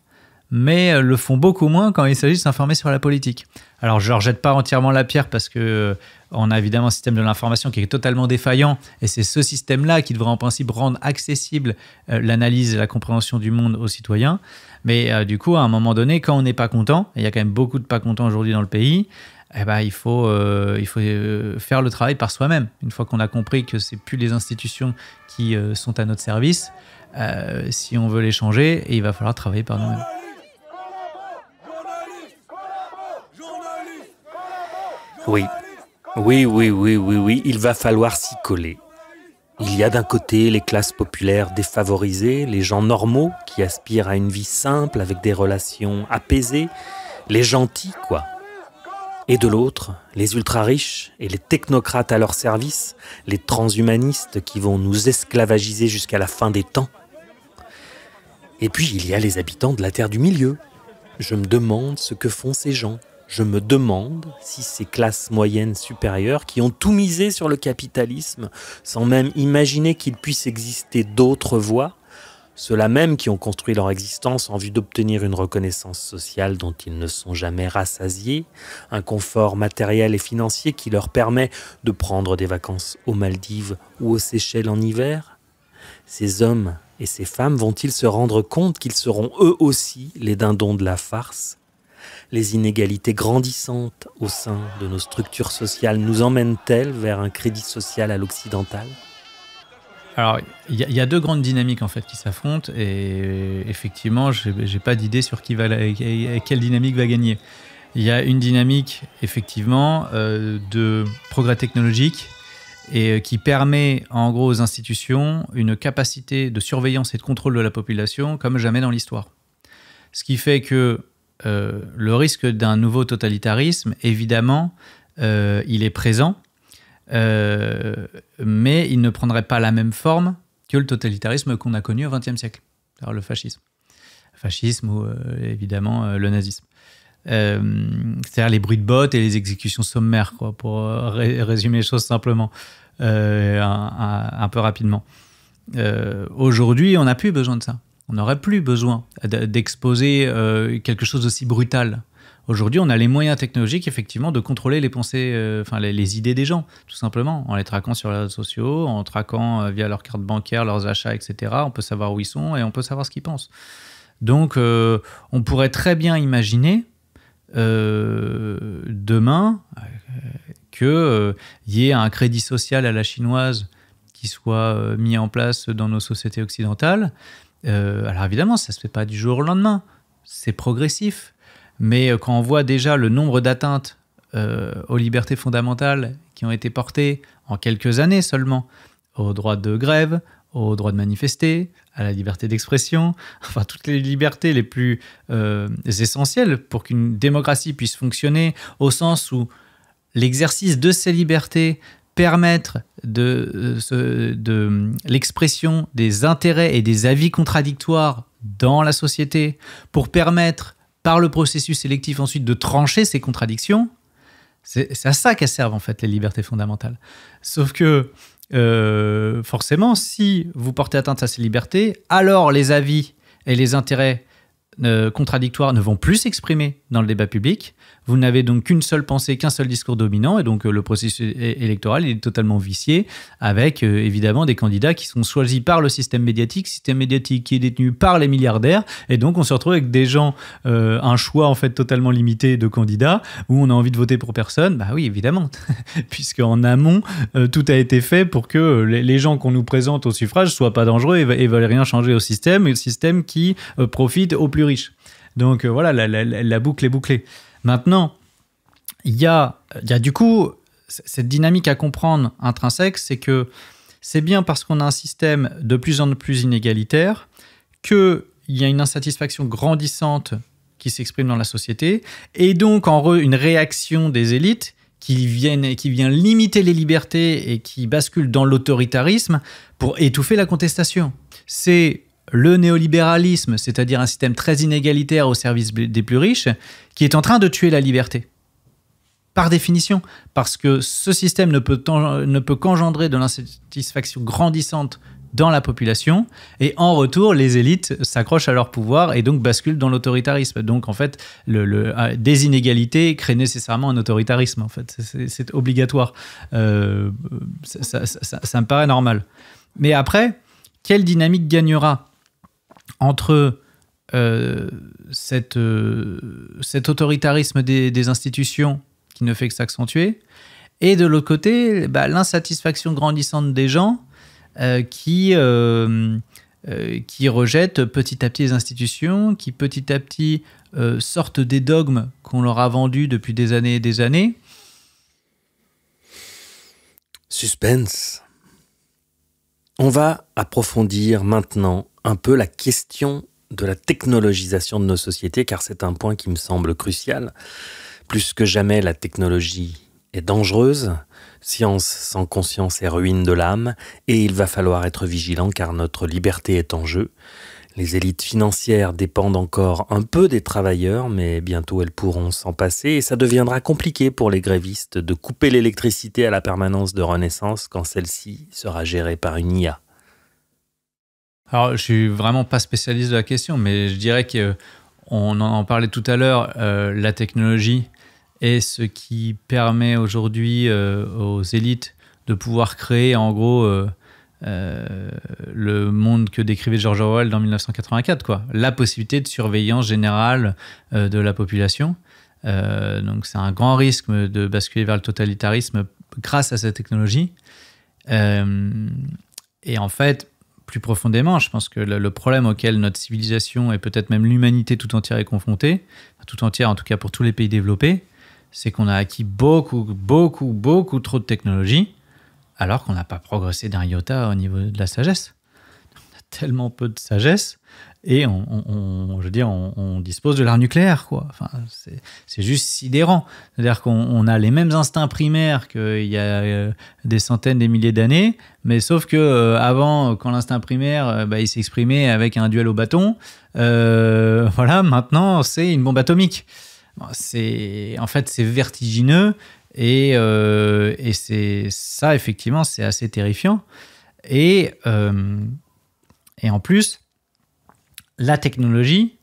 mais le font beaucoup moins quand il s'agit de s'informer sur la politique. Alors, je ne leur jette pas entièrement la pierre parce que on a évidemment un système de l'information qui est totalement défaillant et c'est ce système-là qui devrait en principe rendre accessible euh, l'analyse et la compréhension du monde aux citoyens. Mais euh, du coup, à un moment donné, quand on n'est pas content, et il y a quand même beaucoup de pas contents aujourd'hui dans le pays, eh ben, il faut, euh, il faut faire le travail par soi-même. Une fois qu'on a compris que c'est plus les institutions qui sont à notre service, si on veut les changer, il va falloir travailler par nous-mêmes.
Oui, oui, oui, oui, oui, oui, il va falloir s'y coller. Il y a d'un côté les classes populaires défavorisées, les gens normaux qui aspirent à une vie simple avec des relations apaisées, les gentils, quoi. Et de l'autre, les ultra-riches et les technocrates à leur service, les transhumanistes qui vont nous esclavagiser jusqu'à la fin des temps. Et puis il y a les habitants de la Terre du Milieu. Je me demande ce que font ces gens je me demande si ces classes moyennes supérieures qui ont tout misé sur le capitalisme, sans même imaginer qu'il puisse exister d'autres voies, ceux-là même qui ont construit leur existence en vue d'obtenir une reconnaissance sociale dont ils ne sont jamais rassasiés, un confort matériel et financier qui leur permet de prendre des vacances aux Maldives ou aux Seychelles en hiver, ces hommes et ces femmes vont-ils se rendre compte qu'ils seront eux aussi les dindons de la farce les inégalités grandissantes au sein de nos structures sociales nous emmènent-elles vers un crédit social à l'occidental
alors, il y, a deux grandes dynamiques en fait qui s'affrontent et effectivement, j'ai pas d'idée sur qui va la, quelle dynamique va gagner. Il y a une dynamique effectivement euh, de progrès technologique et euh, qui permet en gros aux institutions une capacité de surveillance et de contrôle de la population comme jamais dans l'histoire. Ce qui fait que euh, le risque d'un nouveau totalitarisme, évidemment, euh, il est présent, euh, mais il ne prendrait pas la même forme que le totalitarisme qu'on a connu au XXe siècle, alors le fascisme. fascisme ou évidemment le nazisme. C'est-à-dire les bruits de bottes et les exécutions sommaires, quoi, pour résumer les choses simplement, un, peu rapidement. Aujourd'hui, on n'a plus besoin de ça on n'aurait plus besoin d'exposer euh, quelque chose d'aussi brutal. Aujourd'hui, on a les moyens technologiques, effectivement, de contrôler les pensées, euh, enfin les, idées des gens, tout simplement, en les traquant sur les réseaux sociaux, en traquant euh, via leurs cartes bancaires, leurs achats, etc. On peut savoir où ils sont et on peut savoir ce qu'ils pensent. Donc, on pourrait très bien imaginer demain qu'il y ait un crédit social à la chinoise qui soit mis en place dans nos sociétés occidentales euh, alors évidemment, ça ne se fait pas du jour au lendemain, c'est progressif. Mais euh, quand on voit déjà le nombre d'atteintes euh, aux libertés fondamentales qui ont été portées en quelques années seulement, au droit de grève, au droit de manifester, à la liberté d'expression, enfin toutes les libertés les plus essentielles pour qu'une démocratie puisse fonctionner, au sens où l'exercice de ces libertés permettre euh, de, l'expression des intérêts et des avis contradictoires dans la société, pour permettre par le processus sélectif ensuite de trancher ces contradictions, c'est à ça qu'elles servent en fait les libertés fondamentales. Sauf que euh, forcément, si vous portez atteinte à ces libertés, alors les avis et les intérêts euh, contradictoires ne vont plus s'exprimer dans le débat public, vous n'avez donc qu'une seule pensée, qu'un seul discours dominant, et donc euh, le processus électoral est totalement vicié, avec euh, évidemment des candidats qui sont choisis par le système médiatique, système médiatique qui est détenu par les milliardaires, et donc on se retrouve avec des gens, euh, un choix en fait totalement limité de candidats, où on a envie de voter pour personne, bah oui évidemment, puisque en amont tout a été fait pour que les, gens qu'on nous présente au suffrage soient pas dangereux et, ne veulent rien changer au système, et le système qui profite aux plus riches. Donc voilà, la, la boucle est bouclée. Maintenant, il y a, du coup cette dynamique à comprendre intrinsèque, c'est que c'est bien parce qu'on a un système de plus en plus inégalitaire qu'il y a une insatisfaction grandissante qui s'exprime dans la société, et donc en re, une réaction des élites qui viennent qui vient limiter les libertés et qui bascule dans l'autoritarisme pour étouffer la contestation. C'est le néolibéralisme, c'est-à-dire un système très inégalitaire au service des plus riches, qui est en train de tuer la liberté. Par définition, parce que ce système ne peut, ne peut qu'engendrer de l'insatisfaction grandissante dans la population, et en retour, les élites s'accrochent à leur pouvoir et donc basculent dans l'autoritarisme. Donc, en fait, le, euh, des inégalités créent nécessairement un autoritarisme, en fait. C'est obligatoire. Euh, ça, me paraît normal. Mais après, quelle dynamique gagnera entre euh, cette, euh, cet autoritarisme des, institutions qui ne fait que s'accentuer, et de l'autre côté, bah, l'insatisfaction grandissante des gens euh, qui, qui rejettent petit à petit les institutions, qui petit à petit sortent des dogmes qu'on leur a vendus depuis des années et des années.
Suspense. On va approfondir maintenant un peu la question de la technologisation de nos sociétés, car c'est un point qui me semble crucial. Plus que jamais, la technologie est dangereuse. Science sans conscience est ruine de l'âme, et il va falloir être vigilant car notre liberté est en jeu. Les élites financières dépendent encore un peu des travailleurs, mais bientôt elles pourront s'en passer et ça deviendra compliqué pour les grévistes de couper l'électricité à la permanence de Renaissance quand celle-ci sera gérée par une IA.
Alors, je suis vraiment pas spécialiste de la question, mais je dirais que on en parlait tout à l'heure, euh, la technologie est ce qui permet aujourd'hui euh, aux élites de pouvoir créer, en gros, euh, le monde que décrivait George Orwell dans 1984, quoi. La possibilité de surveillance générale de la population. donc, c'est un grand risque de basculer vers le totalitarisme grâce à cette technologie. et en fait, plus profondément, je pense que le, problème auquel notre civilisation et peut-être même l'humanité tout entière est confrontée, tout entière en tout cas pour tous les pays développés, c'est qu'on a acquis beaucoup, beaucoup, beaucoup trop de technologies, alors qu'on n'a pas progressé d'un iota au niveau de la sagesse. On a tellement peu de sagesse et on, je veux dire, on, dispose de l'art nucléaire, quoi. Enfin, c'est juste sidérant. C'est-à-dire qu'on a les mêmes instincts primaires qu'il y a euh, des centaines, des milliers d'années, mais sauf que euh, avant, quand l'instinct primaire, euh, bah, il s'exprimait avec un duel au bâton, voilà, maintenant, c'est une bombe atomique. C'est, en fait, c'est vertigineux et, et c'est ça, effectivement, c'est assez terrifiant. Et, et en plus, la technologie,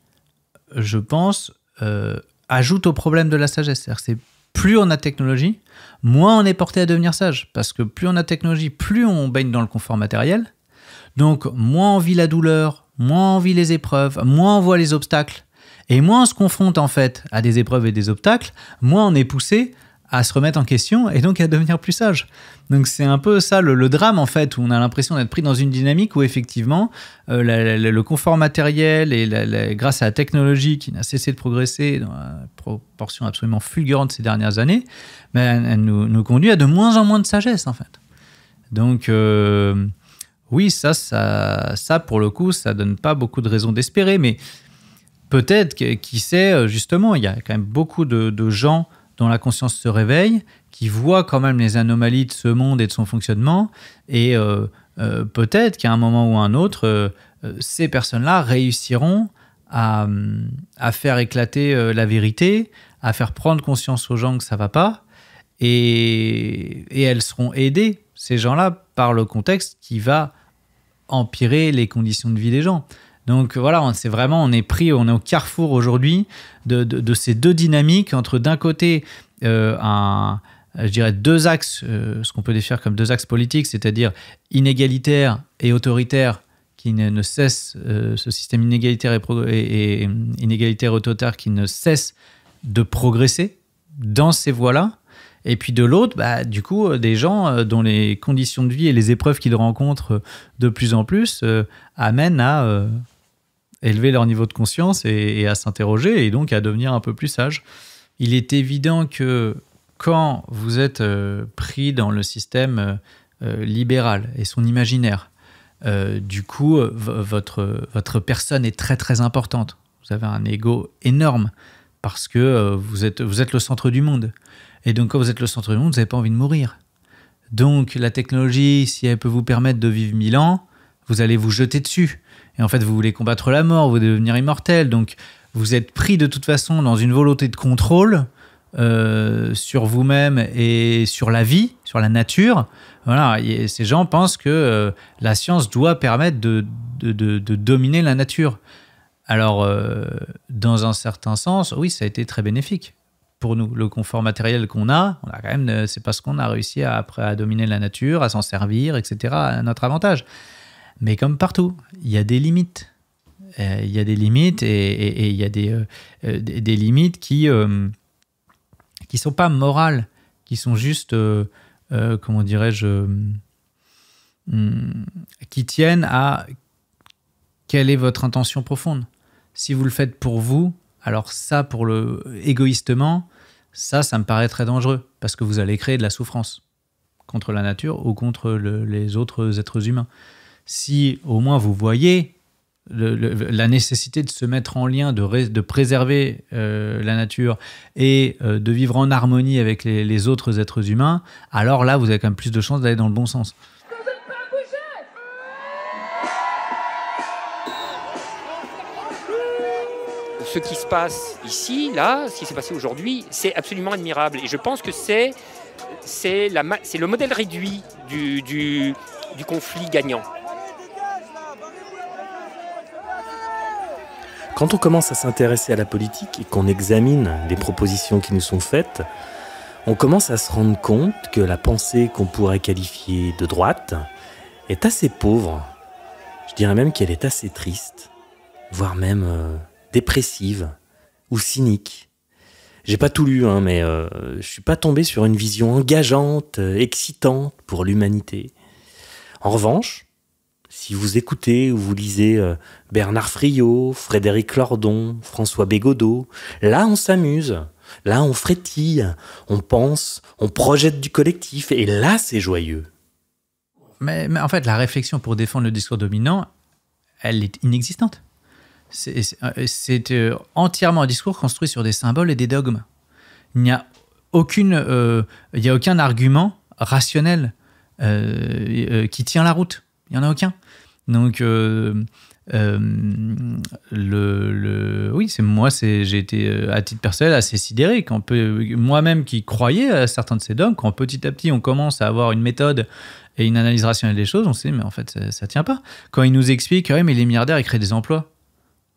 je pense, euh, ajoute au problème de la sagesse. C'est plus on a de technologie, moins on est porté à devenir sage. Parce que plus on a de technologie, plus on baigne dans le confort matériel. Donc moins on vit la douleur, moins on vit les épreuves, moins on voit les obstacles. Et moins on se confronte en fait à des épreuves et des obstacles, moins on est poussé à se remettre en question et donc à devenir plus sage. Donc c'est un peu ça le, drame en fait, où on a l'impression d'être pris dans une dynamique où effectivement euh, le confort matériel et grâce à la technologie qui n'a cessé de progresser dans une proportion absolument fulgurante ces dernières années, ben, elle, nous, conduit à de moins en moins de sagesse en fait. Donc euh, oui, ça, ça, ça pour le coup, ça donne pas beaucoup de raisons d'espérer, mais peut-être, qui sait, euh, justement, il y a quand même beaucoup de, de gens dont la conscience se réveille, qui voit quand même les anomalies de ce monde et de son fonctionnement, et euh, euh, peut-être qu'à un moment ou un autre, euh, ces personnes-là réussiront à, hum, faire éclater la vérité, à faire prendre conscience aux gens que ça va pas, et elles seront aidées, ces gens-là, par le contexte qui va empirer les conditions de vie des gens. Donc voilà, c'est vraiment, on est pris, on est au carrefour aujourd'hui de, ces deux dynamiques entre d'un côté euh, je dirais deux axes, euh, ce qu'on peut définir comme deux axes politiques, c'est-à-dire inégalitaire et autoritaire qui ne, cesse, euh, ce système inégalitaire et, inégalitaire autoritaire qui ne cesse de progresser dans ces voies-là. Et puis de l'autre, bah, du coup, des gens dont les conditions de vie et les épreuves qu'ils rencontrent de plus en plus amènent à élever leur niveau de conscience et, à s'interroger et donc à devenir un peu plus sage. Il est évident que quand vous êtes euh, pris dans le système euh, euh, libéral et son imaginaire, du coup, votre, votre personne est très très importante. Vous avez un ego énorme parce que vous, êtes, vous êtes le centre du monde. Et donc, quand vous êtes le centre du monde, vous n'avez pas envie de mourir. Donc, la technologie, si elle peut vous permettre de vivre mille ans, vous allez vous jeter dessus. Et en fait, vous voulez combattre la mort, vous devenir immortel. Donc, vous êtes pris de toute façon dans une volonté de contrôle euh, sur vous-même et sur la vie, sur la nature. Voilà, et ces gens pensent que euh, la science doit permettre de, dominer la nature. Alors, euh, dans un certain sens, oui, ça a été très bénéfique pour nous. Le confort matériel qu'on a, on a quand même, c'est parce qu'on a réussi après à dominer la nature, à s'en servir, etc., à notre avantage. Mais comme partout, il y a des limites. Euh, il y a des limites et il y a des, euh, euh, limites qui ne sont pas morales, qui sont juste, comment dirais-je, hmm, qui tiennent à quelle est votre intention profonde. Si vous le faites pour vous, alors ça, pour le égoïstement, ça, ça me paraît très dangereux parce que vous allez créer de la souffrance contre la nature ou contre les autres êtres humains si au moins vous voyez la nécessité de se mettre en lien, de, préserver euh, la nature et euh, de vivre en harmonie avec les, autres êtres humains, alors là, vous avez quand même plus de chances d'aller dans le bon sens.
Ce qui se passe ici, là, ce qui s'est passé aujourd'hui, c'est absolument admirable. Et je pense que c'est le modèle réduit du conflit gagnant.
Quand on commence à s'intéresser à la politique et qu'on examine les propositions qui nous sont faites, on commence à se rendre compte que la pensée qu'on pourrait qualifier de droite est assez pauvre. Je dirais même qu'elle est assez triste, voire même euh, dépressive ou cynique. J'ai pas tout lu, hein, mais euh, je suis pas tombé sur une vision engageante, euh, excitante pour l'humanité. En revanche, si vous écoutez ou vous lisez euh, Bernard Friot, Frédéric Lordon, François Bégodeau, là on s'amuse, là on frétille, on pense, on projette du collectif, et là c'est joyeux.
Mais, en fait, la réflexion pour défendre le discours dominant, elle est inexistante. C'est euh, euh, entièrement un discours construit sur des symboles et des dogmes. Il n'y a, a aucun argument rationnel qui tient la route. Il n'y en a aucun. Donc, euh, euh, le, oui, c'est moi, c'est, j'ai été euh, à titre personnel assez sidéré. Quand peut, moi-même qui croyais à certains de ces dons, quand petit à petit on commence à avoir une méthode et une analyse rationnelle des choses, on sait mais en fait, ça, ne tient pas. Quand ils nous expliquent, oui, mais les milliardaires, ils créent des emplois.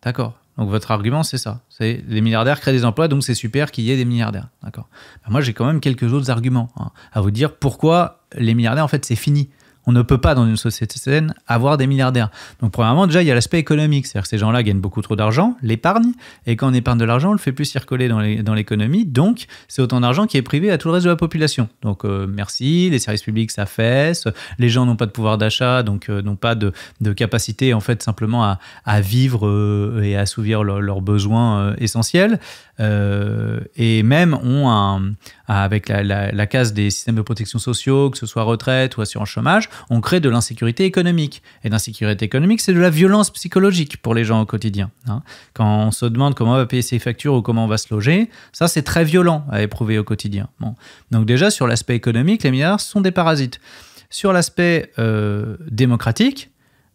D'accord. Donc votre argument, c'est ça. C'est les milliardaires créent des emplois, donc c'est super qu'il y ait des milliardaires. D'accord. Ben, moi, j'ai quand même quelques autres arguments hein, à vous dire pourquoi les milliardaires, en fait, c'est fini. On ne peut pas, dans une société saine, avoir des milliardaires. Donc, premièrement, déjà, il y a l'aspect économique. C'est-à-dire que ces gens-là gagnent beaucoup trop d'argent, l'épargnent. et quand on épargne de l'argent, on le fait plus circuler dans l'économie. Donc, c'est autant d'argent qui est privé à tout le reste de la population. Donc, euh, merci, les services publics, ça fesse, les gens n'ont pas de pouvoir d'achat, donc euh, n'ont pas de, capacité, en fait, simplement à, vivre euh, et à assouvir leurs besoins essentiels. Euh, et même ont un, avec la, case des systèmes de protection sociaux, que ce soit retraite ou assurance chômage, on crée de l'insécurité économique. Et l'insécurité économique, c'est de la violence psychologique pour les gens au quotidien. Hein. Quand on se demande comment on va payer ses factures ou comment on va se loger, ça c'est très violent à éprouver au quotidien. Bon. Donc déjà sur l'aspect économique, les milliards sont des parasites. Sur l'aspect euh, démocratique,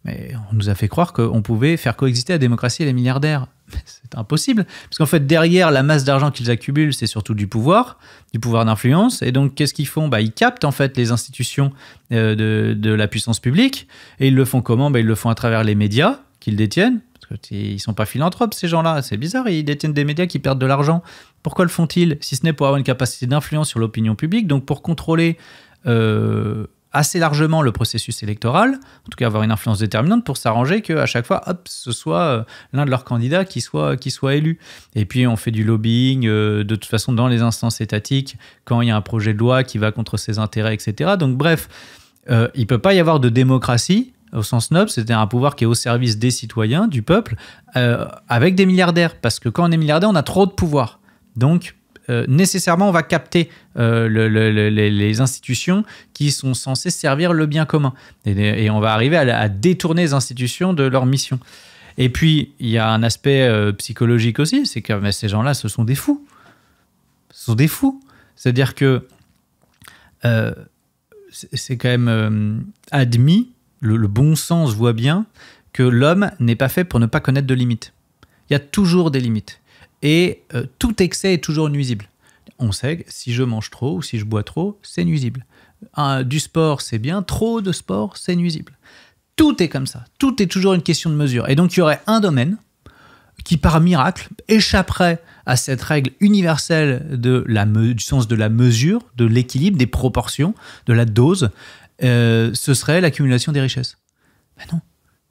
mais on nous a fait croire qu'on pouvait faire coexister la démocratie et les milliardaires c'est impossible. Parce qu'en fait, derrière la masse d'argent qu'ils accumulent, c'est surtout du pouvoir, du pouvoir d'influence. Et donc, qu'est-ce qu'ils font bah, Ils captent en fait les institutions euh, de, de, la puissance publique. Et ils le font comment bah, Ils le font à travers les médias qu'ils détiennent. Parce qu'ils ne sont pas philanthropes, ces gens-là. C'est bizarre, ils détiennent des médias qui perdent de l'argent. Pourquoi le font-ils Si ce n'est pour avoir une capacité d'influence sur l'opinion publique, donc pour contrôler... Euh, assez largement le processus électoral, en tout cas avoir une influence déterminante pour s'arranger qu'à chaque fois, hop, ce soit euh, l'un de leurs candidats qui soit, qui soit élu. Et puis on fait du lobbying, euh, de toute façon, dans les instances étatiques, quand il y a un projet de loi qui va contre ses intérêts, etc. Donc bref, euh, il ne peut pas y avoir de démocratie au sens noble, c'est-à-dire un pouvoir qui est au service des citoyens, du peuple, avec des milliardaires. Parce que quand on est milliardaire, on a trop de pouvoir. Donc, euh, nécessairement on va capter euh, les institutions qui sont censées servir le bien commun. Et, on va arriver à, détourner les institutions de leur mission. Et puis, il y a un aspect euh, psychologique aussi, c'est que ces gens-là, ce sont des fous. Ce sont des fous. C'est-à-dire que c'est quand même admis, le, bon sens voit bien, que l'homme n'est pas fait pour ne pas connaître de limites. Il y a toujours des limites et euh, tout excès est toujours nuisible. On sait que si je mange trop ou si je bois trop, c'est nuisible. du sport, c'est bien, trop de sport, c'est nuisible. Tout est comme ça, tout est toujours une question de mesure. Et donc il y aurait un domaine qui, par miracle, échapperait à cette règle universelle de la du sens de la mesure, de l'équilibre, des proportions, de la dose, euh, ce serait l'accumulation des richesses. Ben non,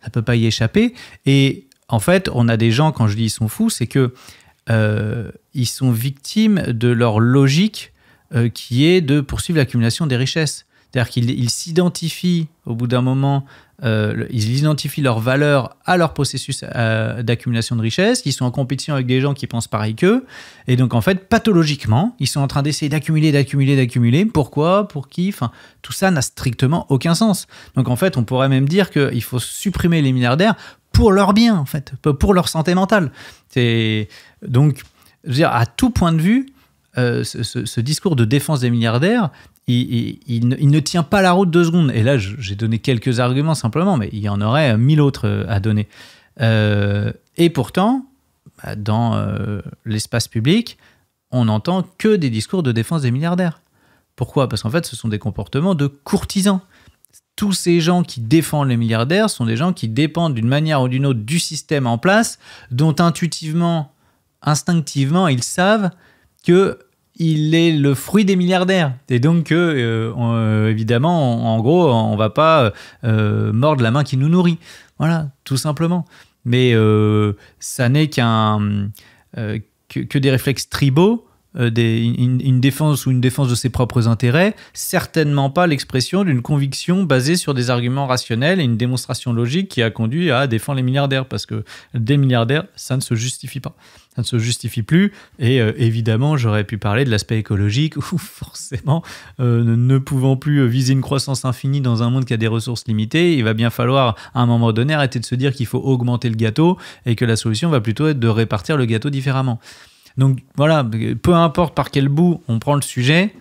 ça ne peut pas y échapper. Et en fait, on a des gens, quand je dis ils sont fous, c'est que euh, ils sont victimes de leur logique euh, qui est de poursuivre l'accumulation des richesses. C'est-à-dire qu'ils s'identifient au bout d'un moment euh, ils identifient leurs valeurs à leur processus euh, d'accumulation de richesses. ils sont en compétition avec des gens qui pensent pareil qu'eux, et donc en fait, pathologiquement, ils sont en train d'essayer d'accumuler, d'accumuler, d'accumuler. Pourquoi Pour qui Enfin, tout ça n'a strictement aucun sens. Donc en fait, on pourrait même dire qu'il faut supprimer les milliardaires pour leur bien, en fait, pour leur santé mentale. C'est donc, dire, à tout point de vue, euh, ce, ce, discours de défense des milliardaires, il, ne, tient pas la route deux secondes. Et là, j'ai donné quelques arguments simplement, mais il y en aurait euh, mille autres euh, à donner. Euh, et pourtant, bah, dans l'espace public, on n'entend que des discours de défense des milliardaires. Pourquoi Parce qu'en fait, ce sont des comportements de courtisans. Tous ces gens qui défendent les milliardaires sont des gens qui dépendent d'une manière ou d'une autre du système en place, dont intuitivement, instinctivement, ils savent que il est le fruit des milliardaires. Et donc, euh, euh, euh, évidemment, en gros, on va pas mordre la main qui nous nourrit. Voilà, tout simplement. Mais ça n'est qu'un que, des réflexes tribaux, une, défense ou une défense de ses propres intérêts, certainement pas l'expression d'une conviction basée sur des arguments rationnels et une démonstration logique qui a conduit à défendre les milliardaires, parce que des milliardaires, ça ne se justifie pas ça ne se justifie plus. Et euh, évidemment, j'aurais pu parler de l'aspect écologique où forcément, euh, ne pouvant plus euh, viser une croissance infinie dans un monde qui a des ressources limitées, il va bien falloir à un moment donné arrêter de se dire qu'il faut augmenter le gâteau et que la solution va plutôt être de répartir le gâteau différemment. Donc voilà, peu importe par quel bout on prend le sujet,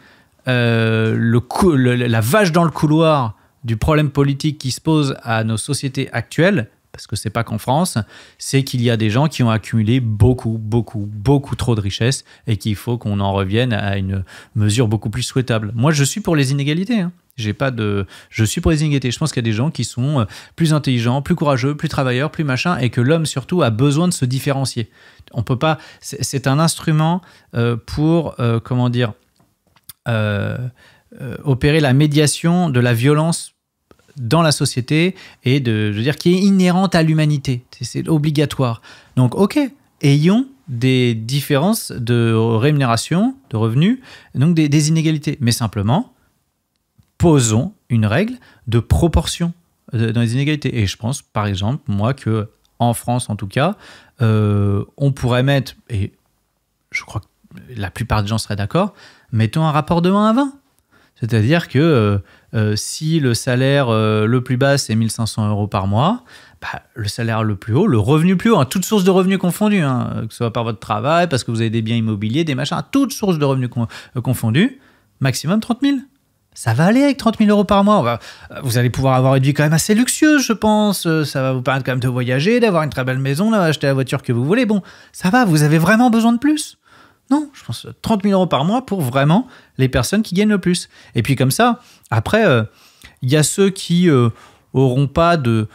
la vache dans le couloir du problème politique qui se pose à nos sociétés actuelles, parce que c'est pas qu'en France, c'est qu'il y a des gens qui ont accumulé beaucoup, beaucoup, beaucoup trop de richesses et qu'il faut qu'on en revienne à une mesure beaucoup plus souhaitable. Moi, je suis pour les inégalités. Hein. J'ai pas de, je suis pour les inégalités. Je pense qu'il y a des gens qui sont euh, plus intelligents, plus courageux, plus travailleurs, plus machin, et que l'homme surtout a besoin de se différencier. On peut pas. C'est un instrument euh, pour euh, comment dire. opérer la médiation de la violence dans la société et de, je veux dire, qui est inhérente à l'humanité. C'est obligatoire. Donc, ok, ayons des différences de rémunération, de revenus, donc des, inégalités. Mais simplement, posons une règle de proportion euh, dans les inégalités. Et je pense, par exemple, moi, que en France, en tout cas, euh, on pourrait mettre, et je crois que la plupart des gens seraient d'accord, mettons un rapport de 1 à 20. C'est-à-dire que euh, euh, si le salaire euh, le plus bas, c'est 1500 euros par mois, bah, le salaire le plus haut, le revenu le plus haut, toutes hein, toute source de revenus confondues, hein, que ce soit par votre travail, parce que vous avez des biens immobiliers, des machins, toutes sources de revenus euh, confondues, maximum 30 000. Ça va aller avec 30 000 euros par mois. vous allez pouvoir avoir une vie quand même assez luxueuse, je pense. Ça va vous permettre quand même de voyager, d'avoir une très belle maison, d'acheter la voiture que vous voulez. Bon, ça va, vous avez vraiment besoin de plus. Non, je pense 30 euh, 000 euros par mois pour vraiment les personnes qui gagnent le plus. Et puis comme ça, après, euh, il y a ceux qui n'auront euh, auront pas de,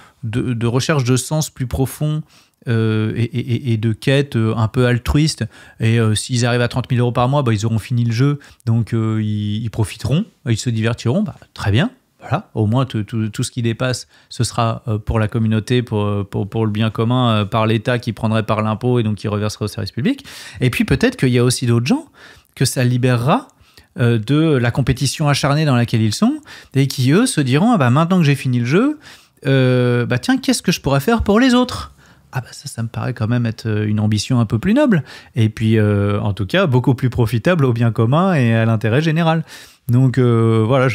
recherche de sens plus profond et, de quête un peu altruiste. Et s'ils arrivent à 30 000 euros par mois, bah, ils auront fini le jeu, donc ils, profiteront, ils se divertiront, bah, très bien voilà, au moins tout, ce qui dépasse, ce sera euh, pour la communauté, euh, pour, pour, le bien commun, euh, par l'État qui prendrait par l'impôt et donc qui reverserait au service public. Et puis peut-être qu'il y a aussi d'autres gens que ça libérera de la compétition acharnée dans laquelle ils sont et qui, eux, se diront, ah bah, maintenant que j'ai fini le jeu, bah tiens, qu'est-ce que je pourrais faire pour les autres ah bah ça, ça me paraît quand même être une ambition un peu plus noble, et puis en tout cas beaucoup plus profitable au bien commun et à l'intérêt général. Donc euh, voilà,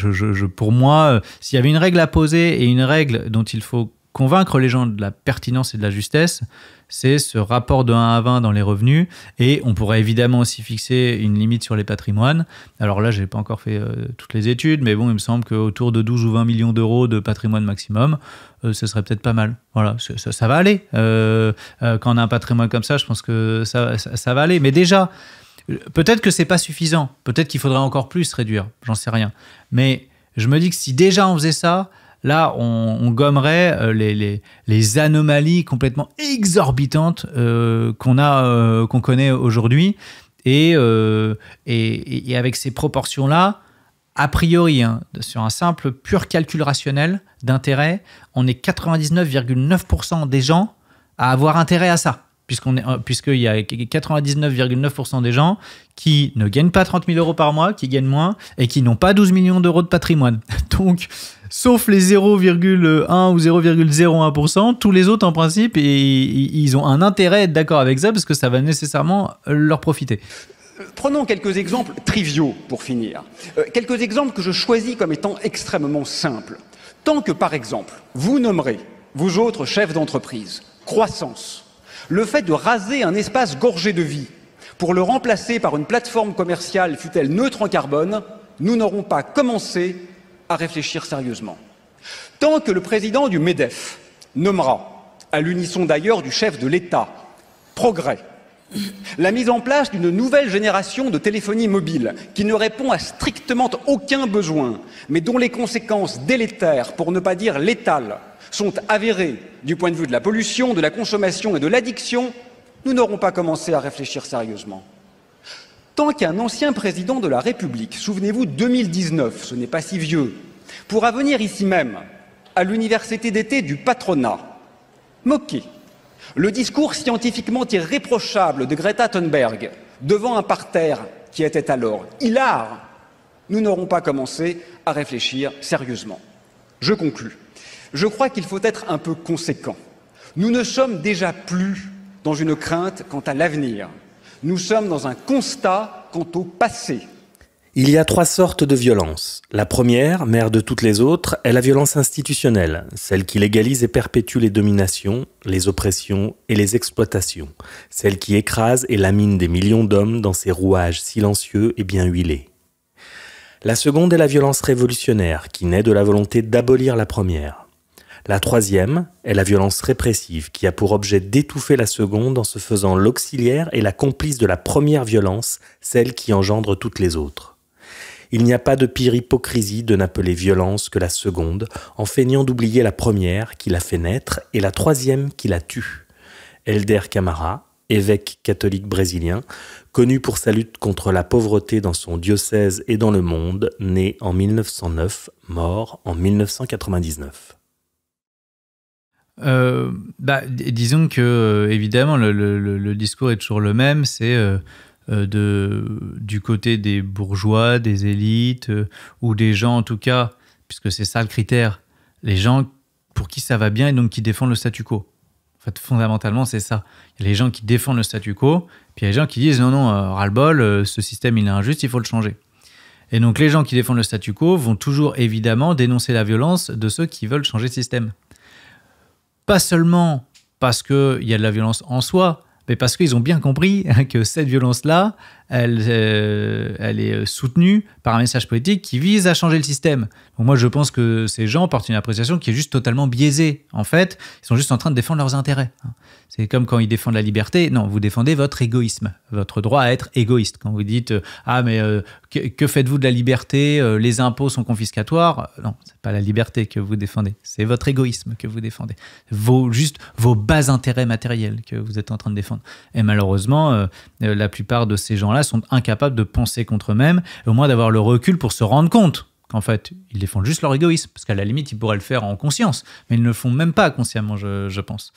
pour moi, euh, s'il y avait une règle à poser et une règle dont il faut convaincre les gens de la pertinence et de la justesse, c'est ce rapport de 1 à 20 dans les revenus. Et on pourrait évidemment aussi fixer une limite sur les patrimoines. Alors là, je n'ai pas encore fait euh, toutes les études, mais bon, il me semble qu'autour de 12 ou 20 millions d'euros de patrimoine maximum, ce serait peut-être pas mal. Voilà, ça, va aller. quand on a un patrimoine comme ça, je pense que ça va aller. Mais déjà, Peut-être que c'est pas suffisant. Peut-être qu'il faudrait encore plus réduire. J'en sais rien. Mais je me dis que si déjà on faisait ça, là, on, gommerait euh, les, anomalies complètement exorbitantes euh, qu'on a, euh, qu'on connaît aujourd'hui. Et, et, avec ces proportions-là, a priori, hein, sur un simple pur calcul rationnel d'intérêt, on est 99,9% des gens à avoir intérêt à ça est, euh, puisqu'il y a 99,9% des gens qui ne gagnent pas 30 000 euros par mois, qui gagnent moins et qui n'ont pas 12 millions d'euros de patrimoine. Donc, sauf les 0,1 ou 0,01%, tous les autres en principe, ils ont un intérêt à être d'accord avec ça parce que ça va nécessairement leur profiter.
Prenons quelques exemples
triviaux pour finir. Euh, quelques exemples que je choisis comme étant extrêmement
simples. Tant que, par exemple, vous nommerez, vous autres chefs d'entreprise, croissance, le fait de raser un espace gorgé de vie pour le remplacer par une plateforme commerciale, fut elle neutre en carbone, nous n'aurons pas commencé à réfléchir sérieusement. Tant que le président du MEDEF nommera, à l'unisson d'ailleurs du chef de l'État, progrès, la mise en place d'une nouvelle génération de téléphonie mobile qui ne répond à strictement aucun besoin, mais dont les conséquences délétères, pour ne pas dire létales, sont avérées du point de vue de la pollution, de la consommation et de l'addiction, nous n'aurons pas commencé à réfléchir sérieusement. Tant qu'un ancien président de la République, souvenez-vous 2019, ce n'est pas si vieux, pourra venir ici même, à l'université d'été du patronat, moquer le discours scientifiquement irréprochable de Greta Thunberg devant un parterre qui était alors hilar, nous n'aurons pas commencé à réfléchir sérieusement. Je conclus. Je crois qu'il faut être un peu conséquent. Nous ne sommes déjà plus dans une crainte quant à l'avenir. Nous sommes dans un constat quant au passé.
Il y a trois sortes de violences. La première, mère de toutes les autres, est la violence institutionnelle, celle qui légalise et perpétue les dominations, les oppressions et les exploitations, celle qui écrase et lamine des millions d'hommes dans ses rouages silencieux et bien huilés. La seconde est la violence révolutionnaire, qui naît de la volonté d'abolir la première. La troisième est la violence répressive, qui a pour objet d'étouffer la seconde en se faisant l'auxiliaire et la complice de la première violence, celle qui engendre toutes les autres. Il n'y a pas de pire hypocrisie de n'appeler violence que la seconde, en feignant d'oublier la première qui la fait naître et la troisième qui la tue. Elder Camara, évêque catholique brésilien, connu pour sa lutte contre la pauvreté dans son diocèse et dans le monde, né en 1909, mort en 1999.
Euh, bah, disons que euh, évidemment le, discours est toujours le même, c'est euh, euh, de, du côté des bourgeois, des élites, euh, ou des gens en tout cas, puisque c'est ça le critère, les gens pour qui ça va bien et donc qui défendent le statu quo. En fait, fondamentalement, c'est ça. Il y a les gens qui défendent le statu quo, puis il y a les gens qui disent non, non, euh, ras-le-bol, ce système il est injuste, il faut le changer. Et donc les gens qui défendent le statu quo vont toujours évidemment dénoncer la violence de ceux qui veulent changer le système. Pas seulement parce qu'il y a de la violence en soi, mais parce qu'ils ont bien compris hein, que cette violence-là, elle, euh, elle est euh, soutenue par un message politique qui vise à changer le système. moi, je pense que ces gens portent une appréciation qui est juste totalement biaisée. En fait, ils sont juste en train de défendre leurs intérêts. Hein. C'est comme quand ils défendent la liberté. Non, vous défendez votre égoïsme, votre droit à être égoïste. Quand vous dites euh, ah mais que, faites-vous de la liberté Les impôts sont confiscatoires. Non, c'est pas la liberté que vous défendez, c'est votre égoïsme que vous défendez. Vos juste vos bas intérêts matériels que vous êtes en train de défendre. Et malheureusement, la plupart de ces gens-là sont incapables de penser contre eux-mêmes, au moins d'avoir le recul pour se rendre compte qu'en fait, ils défendent juste leur égoïsme, parce qu'à la limite, ils pourraient le faire en conscience, mais ils ne le font même pas consciemment, je, pense.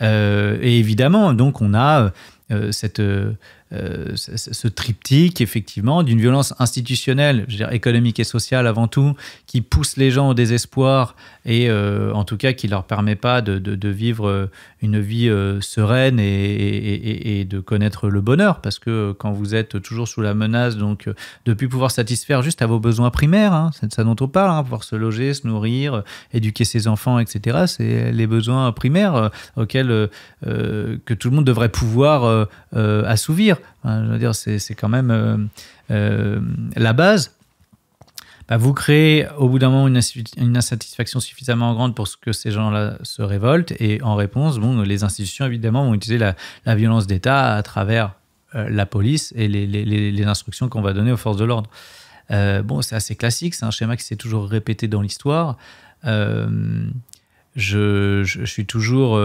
Euh, et évidemment, donc, on a euh, cette, euh, ce, triptyque, effectivement, d'une violence institutionnelle, je veux dire, économique et sociale avant tout, qui pousse les gens au désespoir et, en tout cas, qui ne leur permet pas de, de vivre une vie euh, sereine et, de connaître le bonheur. Parce que euh, quand vous êtes toujours sous la menace, donc euh, de plus pouvoir satisfaire juste à vos besoins primaires, hein, c'est ça dont on parle, hein, pouvoir se loger, se nourrir, éduquer ses enfants, etc. C'est les besoins primaires auxquels que tout le monde devrait pouvoir assouvir. Hein, je veux dire, c'est quand même la base bah, vous créez au bout d'un moment une, insatisfaction suffisamment grande pour que ces gens-là se révoltent. Et en réponse, bon, les institutions, évidemment, vont utiliser la, violence d'État à travers euh, la police et les, instructions qu'on va donner aux forces de l'ordre. Euh, bon, c'est assez classique, c'est un schéma qui s'est toujours répété dans l'histoire. Euh, je, suis toujours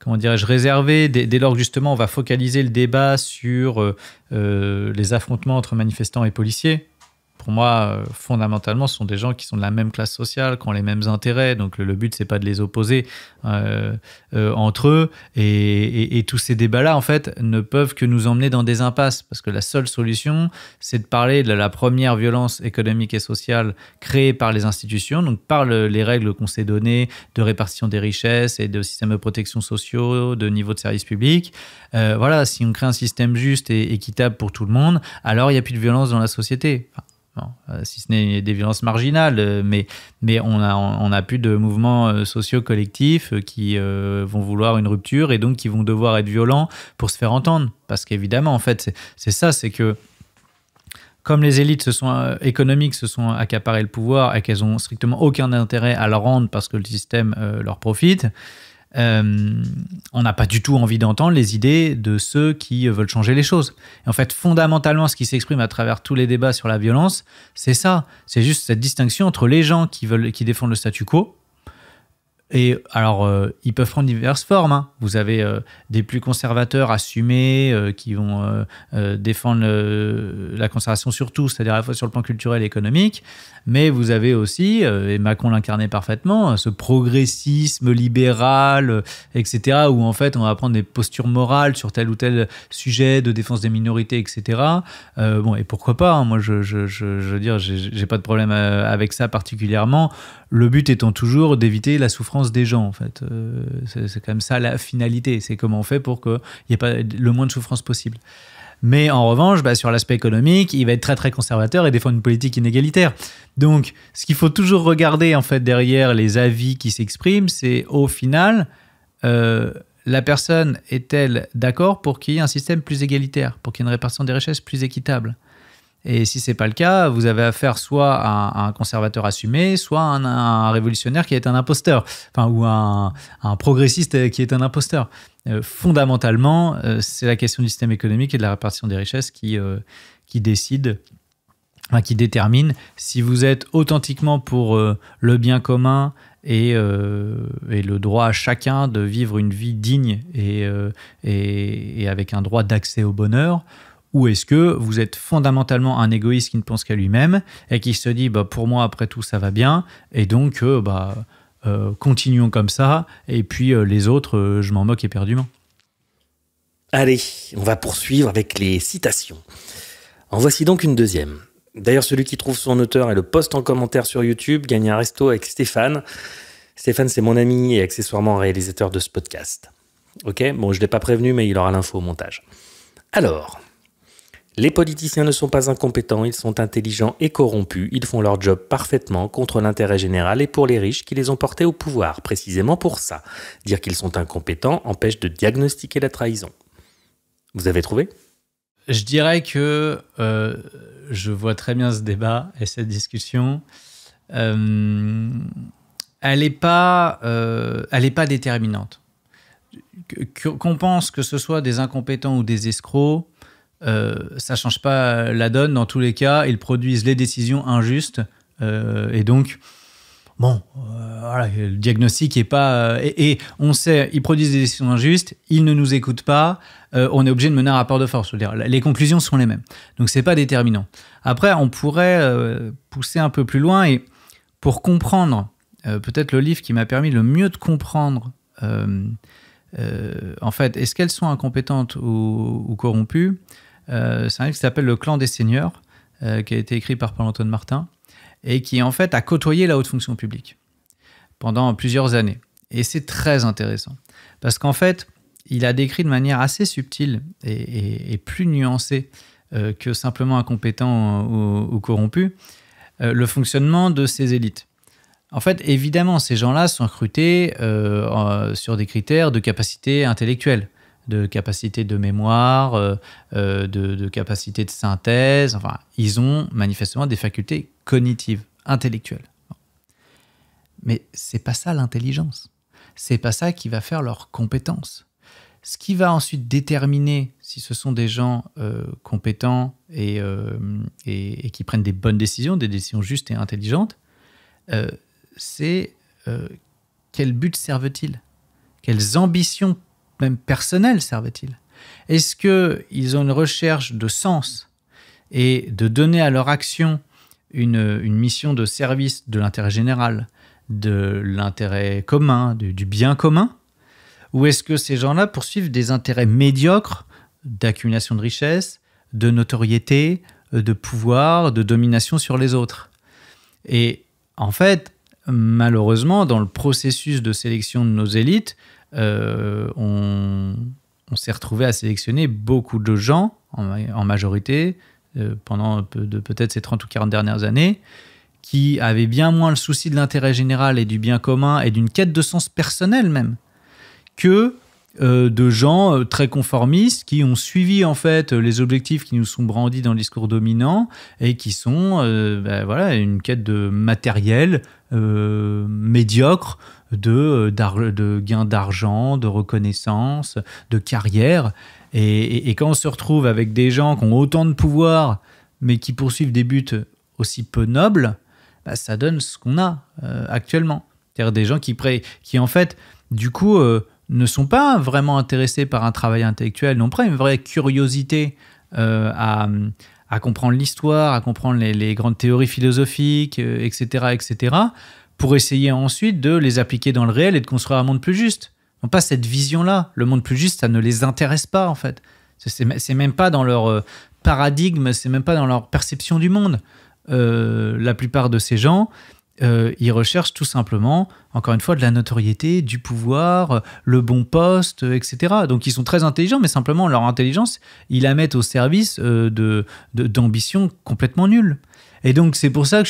comment dirais-je, réservé dès, lors que justement on va focaliser le débat sur les affrontements entre manifestants et policiers pour moi, euh, fondamentalement, ce sont des gens qui sont de la même classe sociale, qui ont les mêmes intérêts. Donc, le, but, but, c'est pas de les opposer euh, euh, entre eux. Et, tous ces débats-là, en fait, ne peuvent que nous emmener dans des impasses. Parce que la seule solution, c'est de parler de la première violence économique et sociale créée par les institutions, donc par les règles qu'on s'est données de répartition des richesses et de systèmes de protection sociaux, de niveau de service public. voilà, si on crée un système juste et équitable pour tout le monde, alors il n'y a plus de violence dans la société. Euh, si ce n'est des violences marginales, euh, mais, on n'a a plus de mouvements euh, sociaux collectifs qui vont vouloir une rupture et donc qui vont devoir être violents pour se faire entendre. Parce qu'évidemment, en fait, c'est ça, c'est que comme les élites se sont, économiques se sont accaparées le pouvoir et qu'elles ont strictement aucun intérêt à le rendre parce que le système leur profite, euh, on n'a pas du tout envie d'entendre les idées de ceux qui euh, veulent changer les choses. Et en fait, fondamentalement, ce qui s'exprime à travers tous les débats sur la violence, c'est ça. C'est juste cette distinction entre les gens qui, veulent, qui défendent le statu quo et alors, euh, ils peuvent prendre diverses formes. Hein. Vous avez euh, des plus conservateurs assumés euh, qui vont défendre la conservation sur tout, c'est-à-dire à la fois sur le plan culturel et économique. Mais vous avez aussi, et Macron l'incarnait parfaitement, hein, ce progressisme libéral, etc., où en fait on va prendre des postures morales sur tel ou tel sujet de défense des minorités, etc. bon, et pourquoi pas hein. Moi, je, je, je, je, veux dire, j'ai pas de problème avec ça particulièrement le but étant toujours d'éviter la souffrance des gens, en fait. Euh, c'est quand même ça la finalité. C'est comment on fait pour qu'il n'y ait pas le moins de souffrance possible. Mais en revanche, bah, sur l'aspect économique, il va être très très conservateur et défendre une politique inégalitaire. Donc, ce qu'il faut toujours regarder en fait derrière les avis qui s'expriment, c'est au final, euh, la personne est-elle d'accord pour qu'il y ait un système plus égalitaire, pour qu'il y ait une répartition des richesses plus équitable et si n'est pas le cas, vous avez affaire soit à un conservateur assumé, soit à un, révolutionnaire qui est un imposteur, ou un, un progressiste qui est un imposteur. Euh, fondamentalement, euh, c'est la question du système économique et de la répartition des richesses qui, euh, décide, qui détermine si vous êtes authentiquement pour le bien commun et, le droit à chacun de vivre une vie digne et avec un droit d'accès au bonheur ou est-ce que vous êtes fondamentalement un égoïste qui ne pense qu'à lui-même et qui se dit bah, pour moi après tout ça va bien et donc euh, bah, euh, continuons comme ça et puis euh, les autres je m'en moque éperdument.
Allez, on va poursuivre avec les citations. En voici donc une deuxième. D'ailleurs, celui qui trouve son auteur et le poste en commentaire sur YouTube gagne un resto avec Stéphane. Stéphane, c'est mon ami et accessoirement réalisateur de ce podcast. Ok, bon, je ne l'ai pas prévenu, mais il aura l'info au montage. Alors, les politiciens ne sont pas incompétents, ils sont intelligents et corrompus, ils font leur job parfaitement contre l'intérêt général et pour les riches qui les ont portés au pouvoir, précisément pour ça. Dire qu'ils sont incompétents empêche de diagnostiquer la trahison. Vous avez trouvé
Je dirais que euh, je vois très bien ce débat et cette discussion. Euh, elle n'est pas, euh, elle pas déterminante. Qu'on pense que ce soit des incompétents ou des escrocs, ça euh, ça change pas la donne. Dans tous les cas, ils produisent les décisions injustes. Euh, et donc, bon, euh, le diagnostic n'est pas. Et, on sait, ils produisent des décisions injustes, ils ne nous écoutent pas. on est obligé de mener un rapport de force. les conclusions sont les mêmes. Donc, c'est pas déterminant. Après, on pourrait pousser un peu plus loin et pour comprendre. Peut-être le livre qui m'a permis le mieux de comprendre en fait, est-ce qu'elles sont incompétentes ou corrompues euh, c'est un livre qui s'appelle Le clan des seigneurs, euh, qui a été écrit par Paul-Antoine Martin, et qui en fait a côtoyé la haute fonction publique pendant plusieurs années. Et c'est très intéressant, parce qu'en fait, il a décrit de manière assez subtile et, plus nuancée euh, que simplement incompétent ou, ou corrompu le fonctionnement de ces élites. En fait, évidemment, ces gens-là sont recrutés sur des critères de capacité intellectuelle de capacité de mémoire, euh, euh, de, capacité de synthèse. Enfin, ils ont manifestement des facultés cognitives, intellectuelles. Mais c'est pas ça l'intelligence. C'est pas ça qui va faire leurs compétences. Ce qui va ensuite déterminer si ce sont des gens euh, compétents et, et, qui prennent des bonnes décisions, des décisions justes et intelligentes, c'est quel but servent-ils Quelles ambitions même personnel servait-il Est-ce qu'ils ont une recherche de sens et de donner à leur action une, mission de service de l'intérêt général, de l'intérêt commun, du, bien commun Ou est-ce que ces gens-là poursuivent des intérêts médiocres d'accumulation de richesses, de notoriété, de pouvoir, de domination sur les autres Et en fait, malheureusement, dans le processus de sélection de nos élites, euh, on, s'est retrouvé à sélectionner beaucoup de gens, en, majorité, euh, pendant peut-être ces 30 ou 40 dernières années, qui avaient bien moins le souci de l'intérêt général et du bien commun et d'une quête de sens personnel même, que euh, de gens très conformistes qui ont suivi en fait les objectifs qui nous sont brandis dans le discours dominant et qui sont ben voilà une quête de matériel médiocre euh, de, gains d'argent, de reconnaissance, de carrière. Et, quand on se retrouve avec des gens qui ont autant de pouvoir, mais qui poursuivent des buts aussi peu nobles, bah, ça donne ce qu'on a euh, actuellement. C'est-à-dire des gens qui, qui, en fait, du coup, euh, ne sont pas vraiment intéressés par un travail intellectuel, n'ont pas une vraie curiosité à, comprendre l'histoire, à comprendre les, les, grandes théories philosophiques, etc., etc., pour essayer ensuite de les appliquer dans le réel et de construire un monde plus juste. On pas cette vision-là. Le monde plus juste, ça ne les intéresse pas, en fait. C'est même pas dans leur euh, paradigme, c'est même pas dans leur perception du monde. Euh, la plupart de ces gens, euh, ils recherchent tout simplement, encore une fois, de la notoriété, du pouvoir, le bon poste, etc. Donc ils sont très intelligents, mais simplement leur intelligence, ils la mettent au service de d'ambitions complètement nulles. Et donc, c'est pour ça que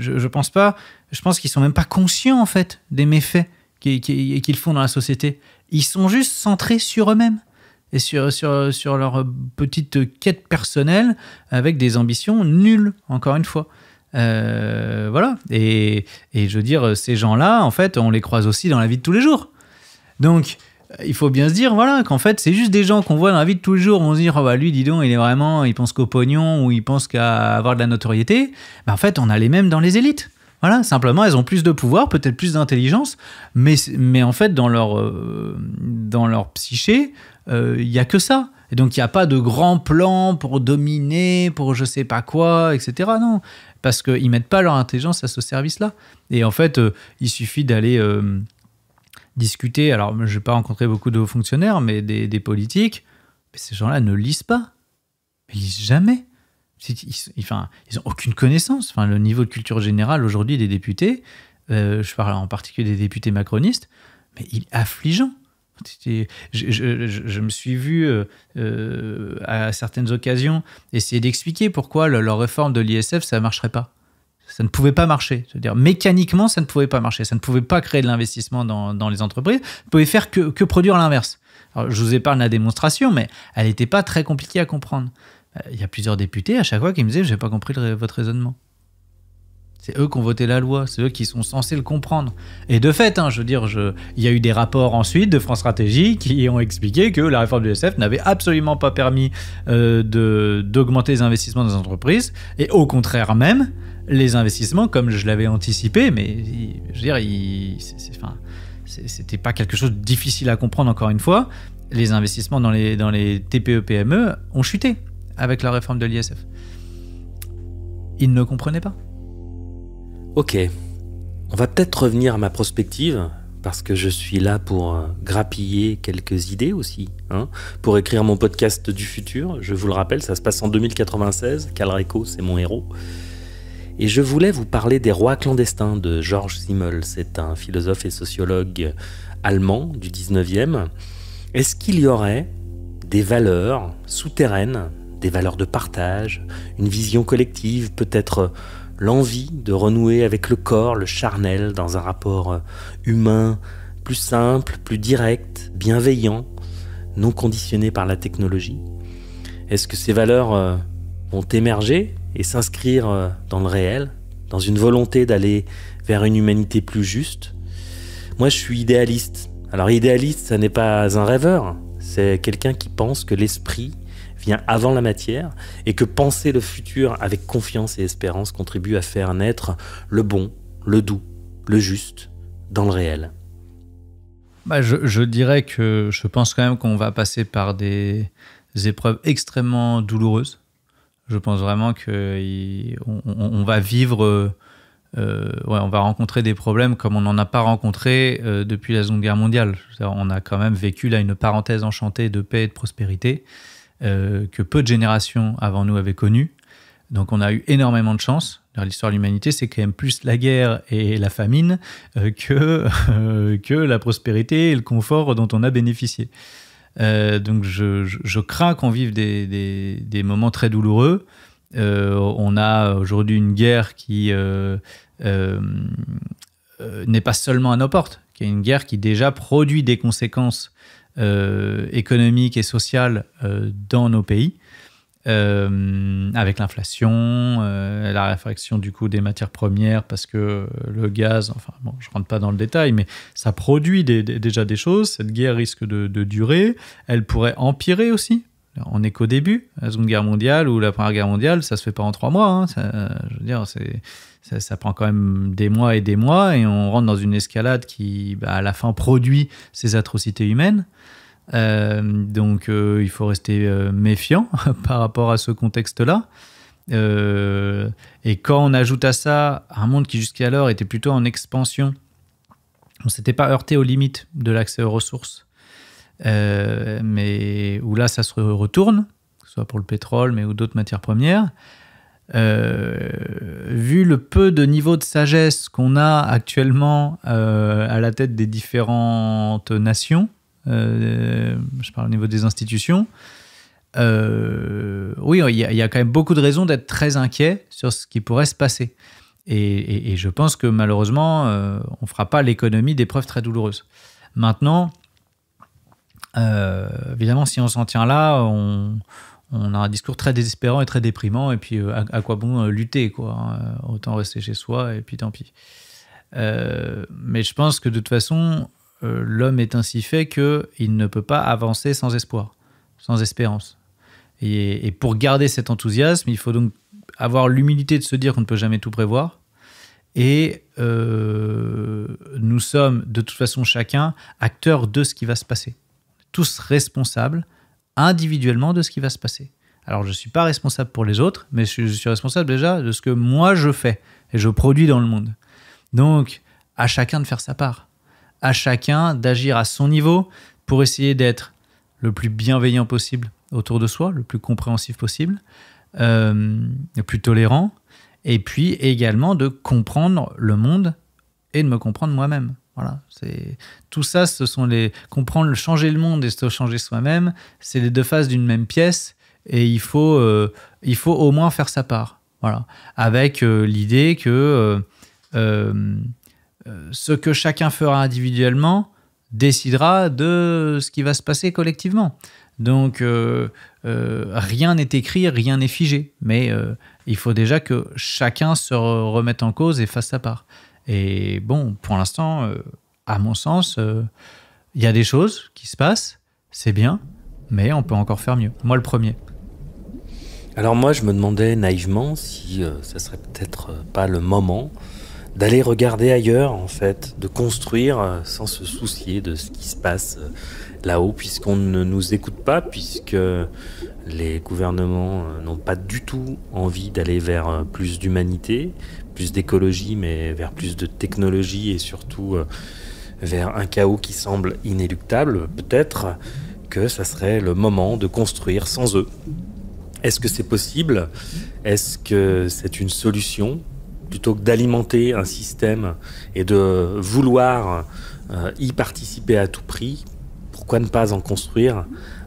je, je, pense pas, je pense qu'ils sont même pas conscients, en fait, des méfaits qu'ils font dans la société. Ils sont juste centrés sur eux-mêmes et sur, sur, sur, leur petite quête personnelle avec des ambitions nulles, encore une fois. Euh, voilà. Et, et, je veux dire, ces gens-là, en fait, on les croise aussi dans la vie de tous les jours. Donc, il faut bien se dire voilà qu'en fait c'est juste des gens qu'on voit dans la vie de tous les jours on se dit oh, bah, lui dis donc il est vraiment il pense qu'au pognon ou il pense qu'à avoir de la notoriété bah, en fait on a les mêmes dans les élites voilà simplement elles ont plus de pouvoir peut-être plus d'intelligence mais mais en fait dans leur euh, dans leur psyché euh, il y a que ça et donc il n'y a pas de grand plan pour dominer pour je sais pas quoi etc non parce qu'ils mettent pas leur intelligence à ce service là et en fait euh, il suffit d'aller discuter. Alors, je n'ai pas rencontré beaucoup de hauts fonctionnaires, mais des, politiques. Mais ces gens-là ne lisent pas. Ils lisent jamais. Ils, n'ont enfin, ils aucune connaissance. Enfin, le niveau de culture générale aujourd'hui des députés, euh, je parle en particulier des députés macronistes, mais il est affligeant. Je, me suis vu euh, euh, à certaines occasions essayer d'expliquer pourquoi leur réforme de l'ISF, ça ne marcherait pas ça ne pouvait pas marcher. C'est-à-dire, mécaniquement, ça ne pouvait pas marcher. Ça ne pouvait pas créer de l'investissement dans, les entreprises. ne pouvait faire que, que produire l'inverse. Alors, je vous épargne la démonstration, mais elle n'était pas très compliquée à comprendre. Euh, il y a plusieurs députés à chaque fois qui me disaient, j'ai pas compris votre raisonnement. C'est eux qui ont voté la loi, c'est eux qui sont censés le comprendre. Et de fait, hein, je veux dire, je... il y a eu des rapports ensuite de France Stratégie qui ont expliqué que la réforme du SF n'avait absolument pas permis euh, d'augmenter les investissements dans les entreprises, et au contraire même, les investissements, comme je l'avais anticipé, mais je veux dire, c'était pas quelque chose de difficile à comprendre encore une fois. Les investissements dans les, TPE-PME e ont chuté avec la réforme de l'ISF. Ils ne comprenaient pas. Ok,
on va peut-être revenir à ma prospective, parce que je suis là pour euh, grappiller quelques idées aussi, hein. pour écrire mon podcast du futur. Je vous le rappelle, ça se passe en 2096. Calreco, c'est mon héros. Et je voulais vous parler des rois clandestins de George Simmel. C'est un philosophe et sociologue allemand du 19e. Est-ce qu'il y aurait des valeurs souterraines, des valeurs de partage, une vision collective, peut-être l'envie de renouer avec le corps, le charnel, dans un rapport humain plus simple, plus direct, bienveillant, non conditionné par la technologie Est-ce que ces valeurs euh, vont émerger et s'inscrire euh, dans le réel, dans une volonté d'aller vers une humanité plus juste. Moi, je suis idéaliste. Alors, idéaliste, ça n'est pas un rêveur, c'est quelqu'un qui pense que l'esprit vient avant la matière et que penser le futur avec confiance et espérance contribue à faire naître le bon, le doux, le juste dans le réel.
Bah, je dirais que je pense quand même qu'on va passer par des épreuves extrêmement douloureuses je pense vraiment qu'on va vivre, euh, euh, on va rencontrer des problèmes comme on n'en a pas rencontré euh, depuis la Seconde Guerre mondiale. On a quand même vécu là une parenthèse enchantée de paix et de prospérité que peu de générations avant nous avaient connue. Donc on a eu énormément de chance. Dans l'histoire de l'humanité, c'est quand même plus la guerre et la famine que, que la prospérité et le confort dont on a bénéficié. Euh, donc je, crains qu'on vive des, moments très douloureux. Euh, on a aujourd'hui une guerre qui euh, n'est pas seulement à nos portes, qui est une guerre qui déjà produit des conséquences économiques et sociales dans nos pays. Euh, avec l'inflation, euh, la réflexion du coût des matières premières, parce que euh, le gaz, enfin bon, je rentre pas dans le détail, mais ça produit déjà des choses. Cette guerre risque de, durer. Elle pourrait empirer aussi. On est qu'au début, la Seconde Guerre mondiale ou la Première Guerre mondiale, ça se fait pas en trois mois. Hein. Ça, je veux dire, ça, prend quand même des mois et des mois, et on rentre dans une escalade qui, bah, à la fin, produit ces atrocités humaines. Euh, donc euh, il faut rester euh, méfiant par rapport à ce contexte-là. et quand on ajoute à ça un monde qui jusqu'alors était plutôt en expansion, on s'était pas heurté aux limites de l'accès aux ressources, mais où là ça se retourne, que ce soit pour le pétrole, mais ou d'autres matières premières. vu le peu de niveau de sagesse qu'on a actuellement à la tête des différentes nations, euh, je parle au niveau des institutions, euh, oui, il y, a, quand même beaucoup de raisons d'être très inquiet sur ce qui pourrait se passer. Et, je pense que malheureusement, euh, on ne fera pas l'économie d'épreuves très douloureuses. Maintenant, évidemment, si on s'en tient là, on, a un discours très désespérant et très déprimant. Et puis, à, quoi bon lutter quoi hein. Autant rester chez soi et puis tant pis. mais je pense que de toute façon, euh, l'homme est ainsi fait qu'il ne peut pas avancer sans espoir, sans espérance. Et, pour garder cet enthousiasme, il faut donc avoir l'humilité de se dire qu'on ne peut jamais tout prévoir. Et euh, nous sommes de toute façon chacun acteurs de ce qui va se passer. Tous responsables individuellement de ce qui va se passer. Alors je ne suis pas responsable pour les autres, mais je suis responsable déjà de ce que moi je fais et je produis dans le monde. Donc à chacun de faire sa part à chacun d'agir à son niveau pour essayer d'être le plus bienveillant possible autour de soi, le plus compréhensif possible, euh, le plus tolérant, et puis également de comprendre le monde et de me comprendre moi-même. Voilà, c'est tout ça, ce sont les comprendre, changer le monde et se changer soi-même, c'est les deux faces d'une même pièce, et il faut, euh, il faut au moins faire sa part. Voilà, avec euh, l'idée que euh, ce que chacun fera individuellement décidera de ce qui va se passer collectivement. Donc euh, euh, rien n'est écrit, rien n'est figé, mais il faut déjà que chacun se remette en cause et fasse sa part. Et bon, pour l'instant, à mon sens, il y a des choses qui se passent, c'est bien, mais on peut encore faire mieux. Moi le premier.
Alors moi je me demandais naïvement si ça serait peut-être pas le moment d'aller regarder ailleurs en fait, de construire euh, sans se soucier de ce qui se passe euh, là-haut, puisqu'on ne nous écoute pas, puisque les gouvernements euh, n'ont pas du tout envie d'aller vers plus d'humanité, plus d'écologie, mais vers plus de technologie et surtout vers un chaos qui semble inéluctable. Peut-être que ça serait le moment de construire sans eux. Est-ce que c'est possible Est-ce que c'est une solution plutôt que d'alimenter un système et de vouloir euh, y participer à tout prix, pourquoi ne pas en
construire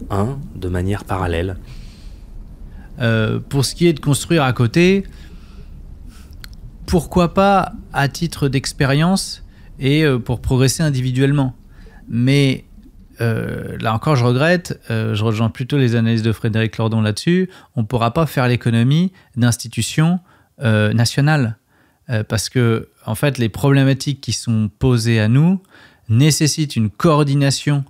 un de manière parallèle euh, Pour ce qui est de construire à côté, pourquoi pas à titre d'expérience et euh, pour progresser individuellement Mais là encore, je regrette, je rejoins plutôt les analyses de Frédéric Lordon là-dessus, on ne pourra pas faire l'économie d'institutions nationales. Euh, parce que en fait, les problématiques qui sont posées à nous nécessitent une coordination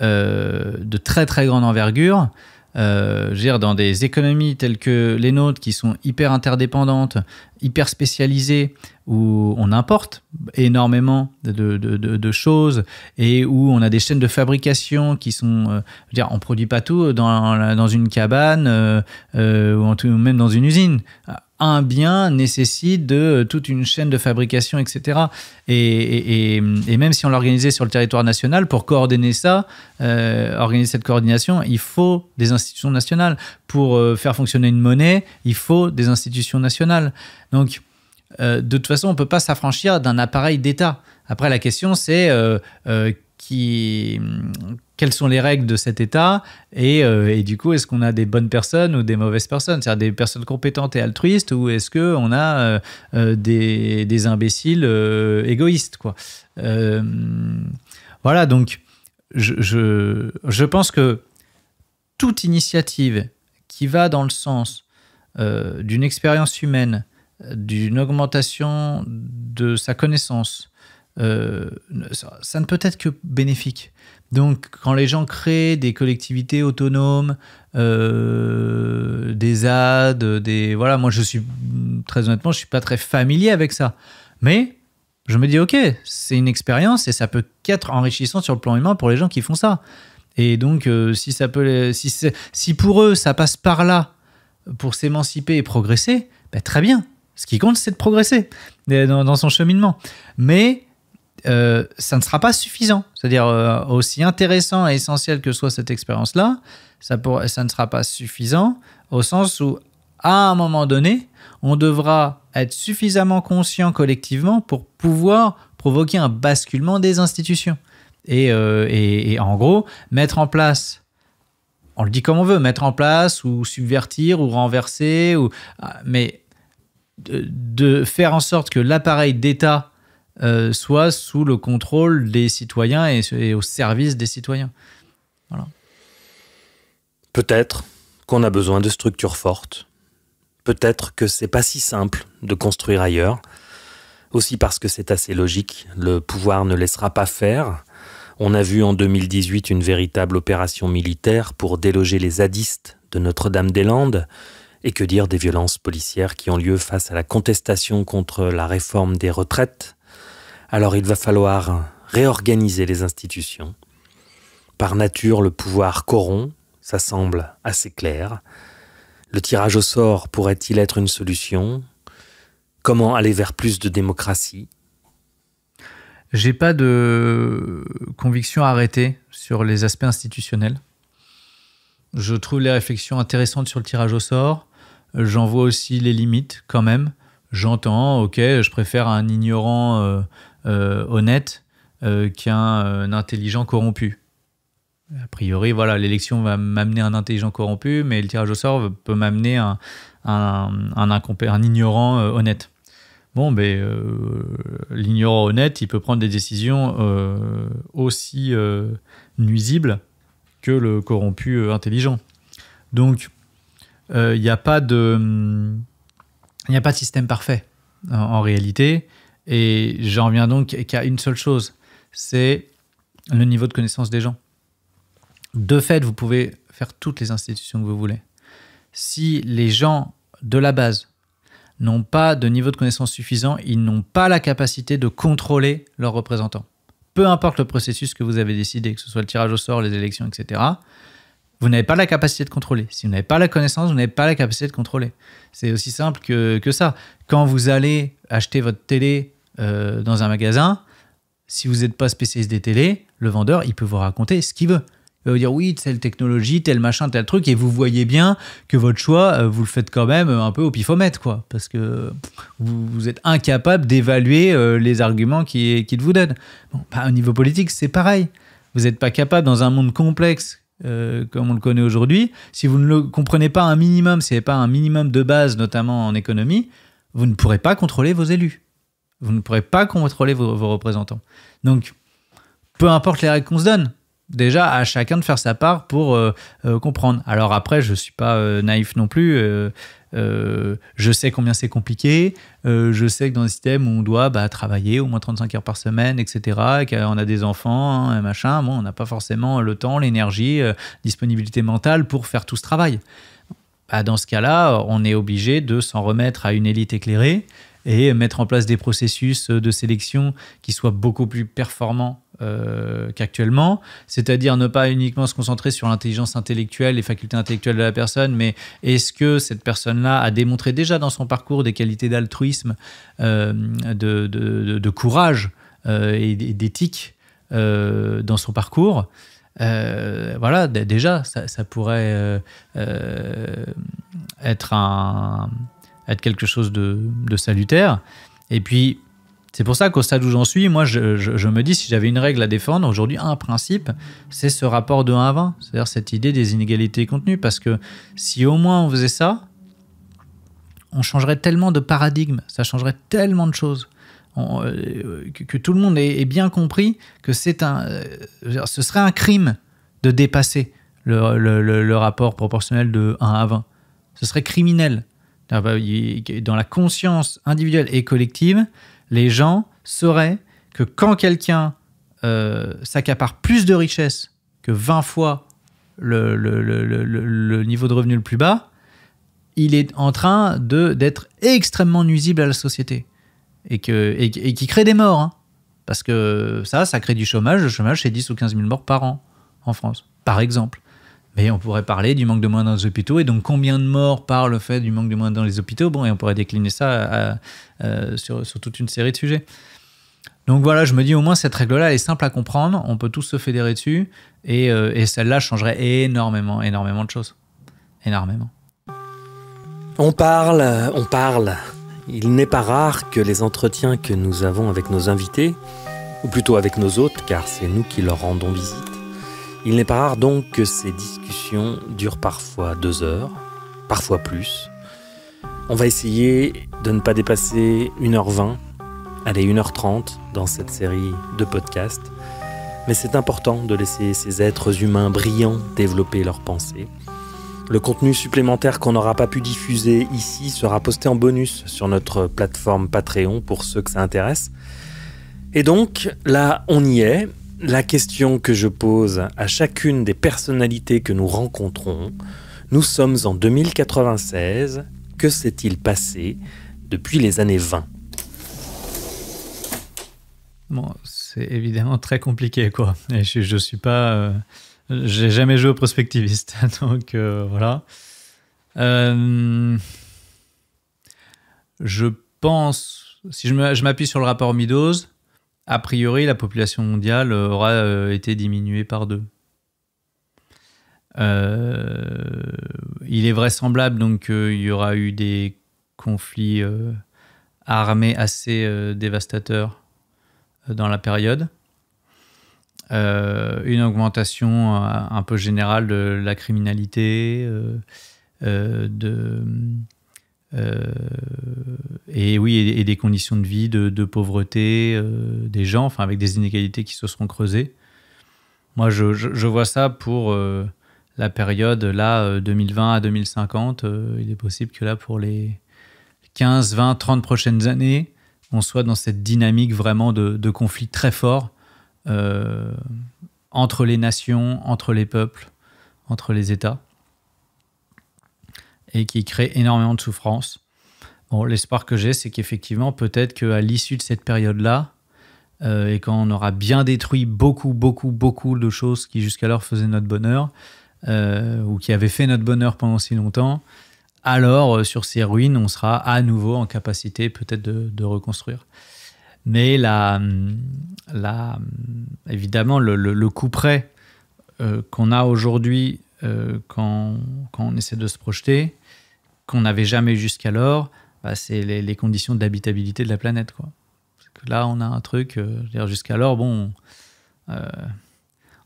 euh, de très très grande envergure. Euh, je dire, dans des économies telles que les nôtres, qui sont hyper interdépendantes, hyper spécialisées, où on importe énormément de, choses et où on a des chaînes de fabrication qui sont... on euh, je veux dire, on produit pas tout dans, une cabane ou en tout, même dans une usine. Ah, un bien nécessite de euh, toute une chaîne de fabrication, etc. Et, même si on l'organisait sur le territoire national, pour coordonner ça, euh, organiser cette coordination, il faut des institutions nationales. Pour euh, faire fonctionner une monnaie, il faut des institutions nationales. Donc, de toute façon, on ne peut pas s'affranchir d'un appareil d'État. Après, la question, c'est qui quelles sont les règles de cet État euh, et, du coup, est-ce qu'on a des bonnes personnes ou des mauvaises personnes C'est-à-dire des personnes compétentes et altruistes ou est-ce qu'on a euh, euh, des, imbéciles égoïstes quoi Voilà, donc je, je, pense que toute initiative qui va dans le sens d'une expérience humaine, d'une augmentation de sa connaissance, ça, ne peut être que bénéfique. Donc, quand les gens créent des collectivités autonomes, euh, des ad des voilà, moi je suis très honnêtement, je suis pas très familier avec ça, mais je me dis ok, c'est une expérience et ça peut être enrichissant sur le plan humain pour les gens qui font ça. Et donc, euh, si ça peut, si, si pour eux ça passe par là pour s'émanciper et progresser, ben, très bien. Ce qui compte, c'est de progresser euh, dans son cheminement. Mais euh, ça ne sera pas suffisant. C'est-à-dire, euh, aussi intéressant et essentiel que soit cette expérience-là, ça, ça ne sera pas suffisant au sens où, à un moment donné, on devra être suffisamment conscient collectivement pour pouvoir provoquer un basculement des institutions. Et, euh, et, en gros, mettre en place on le dit comme on veut, mettre en place ou subvertir ou renverser, ou... Ah, mais de faire en sorte que l'appareil d'État euh, soit sous le contrôle des citoyens et, au service des citoyens.
Peut-être qu'on a besoin de structures fortes. Peut-être que c'est pas si simple de construire ailleurs. Aussi parce que c'est assez logique, le pouvoir ne laissera pas faire. On a vu en 2018 une véritable opération militaire pour déloger les zadistes de Notre-Dame-des-Landes. Et que dire des violences policières qui ont lieu face à la contestation contre la réforme des retraites alors il va falloir réorganiser les institutions. Par nature, le pouvoir corrompt, ça semble assez clair. Le tirage au sort pourrait-il être une solution Comment aller vers plus de démocratie
J'ai pas de conviction arrêtée sur les aspects institutionnels. Je trouve les réflexions intéressantes sur le tirage au sort. J'en vois aussi les limites quand même. J'entends, ok, je préfère un ignorant euh, euh, honnête euh, qu'un euh, intelligent corrompu. A priori, voilà, l'élection va m'amener un intelligent corrompu, mais le tirage au sort peut m'amener un, un, ignorant honnête. Bon, ben, l'ignorant honnête, il peut prendre des décisions aussi nuisibles que le corrompu intelligent. Donc, il n'y a, pas de, a pas de système parfait en réalité. Et j'en reviens donc qu'à une seule chose, c'est le niveau de connaissance des gens. De fait, vous pouvez faire toutes les institutions que vous voulez. Si les gens de la base n'ont pas de niveau de connaissance suffisant, ils n'ont pas la capacité de contrôler leurs représentants. Peu importe le processus que vous avez décidé, que ce soit le tirage au sort, les élections, etc., vous n'avez pas la capacité de contrôler. Si vous n'avez pas la connaissance, vous n'avez pas la capacité de contrôler. C'est aussi simple que, que, ça. Quand vous allez acheter votre télé euh, dans un magasin, si vous n'êtes pas spécialiste des télés, le vendeur, il peut vous raconter ce qu'il veut. Il va vous dire oui, telle technologie, tel machin, tel truc, et vous voyez bien que votre choix, euh, vous le faites quand même euh, un peu au pifomètre, quoi, parce que vous, êtes incapable d'évaluer les arguments qu'il qui vous donne. Bah, au niveau politique, c'est pareil. Vous n'êtes pas capable, dans un monde complexe euh, comme on le connaît aujourd'hui, si vous ne le comprenez pas un minimum, si vous n'avez pas un minimum de base, notamment en économie, vous ne pourrez pas contrôler vos élus. Vous ne pourrez pas contrôler vos représentants. Donc, peu importe les règles qu'on se donne, déjà à chacun de faire sa part pour euh, euh, comprendre. Alors après, je ne suis pas euh, naïf non plus. je sais combien c'est compliqué. je sais que dans un système où on doit bah, travailler au moins 35 heures par semaine, etc., et qu'on a des enfants, hein, machin, on n'a pas forcément le temps, l'énergie, disponibilité mentale pour faire tout ce travail. Bah, dans ce cas-là, on est obligé de s'en remettre à une élite éclairée et mettre en place des processus de sélection qui soient beaucoup plus performants euh, qu'actuellement, c'est-à-dire ne pas uniquement se concentrer sur l'intelligence intellectuelle, les facultés intellectuelles de la personne, mais est-ce que cette personne-là a démontré déjà dans son parcours des qualités d'altruisme, euh, de, courage euh, et d'éthique dans son parcours voilà, déjà, ça, pourrait être, quelque chose de, de salutaire. Et puis, c'est pour ça qu'au stade où j'en suis, moi, je, me dis, si j'avais une règle à défendre, aujourd'hui, un principe, c'est ce rapport de 1 à 20, c'est-à-dire cette idée des inégalités contenues, parce que si au moins on faisait ça, on changerait tellement de paradigmes, ça changerait tellement de choses. Euh, que, tout le monde ait, bien compris que c'est un, euh, ce serait un crime de dépasser le, rapport proportionnel de 1 à 20. Ce serait criminel. Bah, dans la conscience individuelle et collective, les gens sauraient que quand quelqu'un euh, s'accapare plus de richesses que 20 fois le, niveau de revenu le plus bas, il est en train d'être extrêmement nuisible à la société et, qui crée des morts. Hein. Parce que ça, ça crée du chômage. Le chômage, c'est 10 ou 15 000 morts par an en France, par exemple. Mais on pourrait parler du manque de moins dans les hôpitaux et donc combien de morts par le fait du manque de moins dans les hôpitaux. Bon, et on pourrait décliner ça euh, euh, sur, sur, toute une série de sujets. Donc voilà, je me dis au moins cette règle-là, est simple à comprendre, on peut tous se fédérer dessus et, euh, et celle-là changerait énormément, énormément de choses. Énormément.
On parle, on parle. Il n'est pas rare que les entretiens que nous avons avec nos invités, ou plutôt avec nos hôtes, car c'est nous qui leur rendons visite, il n'est pas rare donc que ces discussions dure parfois deux heures, parfois plus. On va essayer de ne pas dépasser 1h20, allez 1h30 dans cette série de podcasts. Mais c'est important de laisser ces êtres humains brillants développer leurs pensées. Le contenu supplémentaire qu'on n'aura pas pu diffuser ici sera posté en bonus sur notre plateforme Patreon pour ceux que ça intéresse. Et donc, là, on y est. La question que je pose à chacune des personnalités que nous rencontrons, nous sommes en 2096, que s'est-il passé depuis les années 20
Bon, c'est évidemment très compliqué, quoi. je, je suis pas. Euh, j'ai jamais joué au prospectiviste, donc euh, voilà. Euh, je pense, si je m'appuie sur le rapport Midos, a priori, la population mondiale aura euh, été diminuée par deux. Euh, il est vraisemblable donc qu'il y aura eu des conflits euh, armés assez dévastateurs dans la période. une augmentation un peu générale de la criminalité, de euh, et oui, et, des conditions de vie, de, pauvreté euh, des gens, enfin avec des inégalités qui se seront creusées. Moi, je, vois ça pour euh, la période là 2020 à 2050, il est possible que là pour les 15, 20, 30 prochaines années, on soit dans cette dynamique vraiment de, conflit très fort entre les nations, entre les peuples, entre les États et qui crée énormément de souffrance. l'espoir que j'ai, c'est qu'effectivement, peut-être qu'à l'issue de cette période-là, euh, et quand on aura bien détruit beaucoup, beaucoup, beaucoup de choses qui jusqu'alors faisaient notre bonheur, euh, ou qui avaient fait notre bonheur pendant si longtemps, alors euh, sur ces ruines, on sera à nouveau en capacité peut-être de, reconstruire. Mais là, hum, là hum, évidemment, le, coup près qu'on a aujourd'hui quand, quand, on essaie de se projeter, qu'on n'avait jamais jusqu'alors, bah, c'est les, conditions d'habitabilité de la planète. Quoi. là, on a un truc, euh, dire jusqu'alors, bon, euh,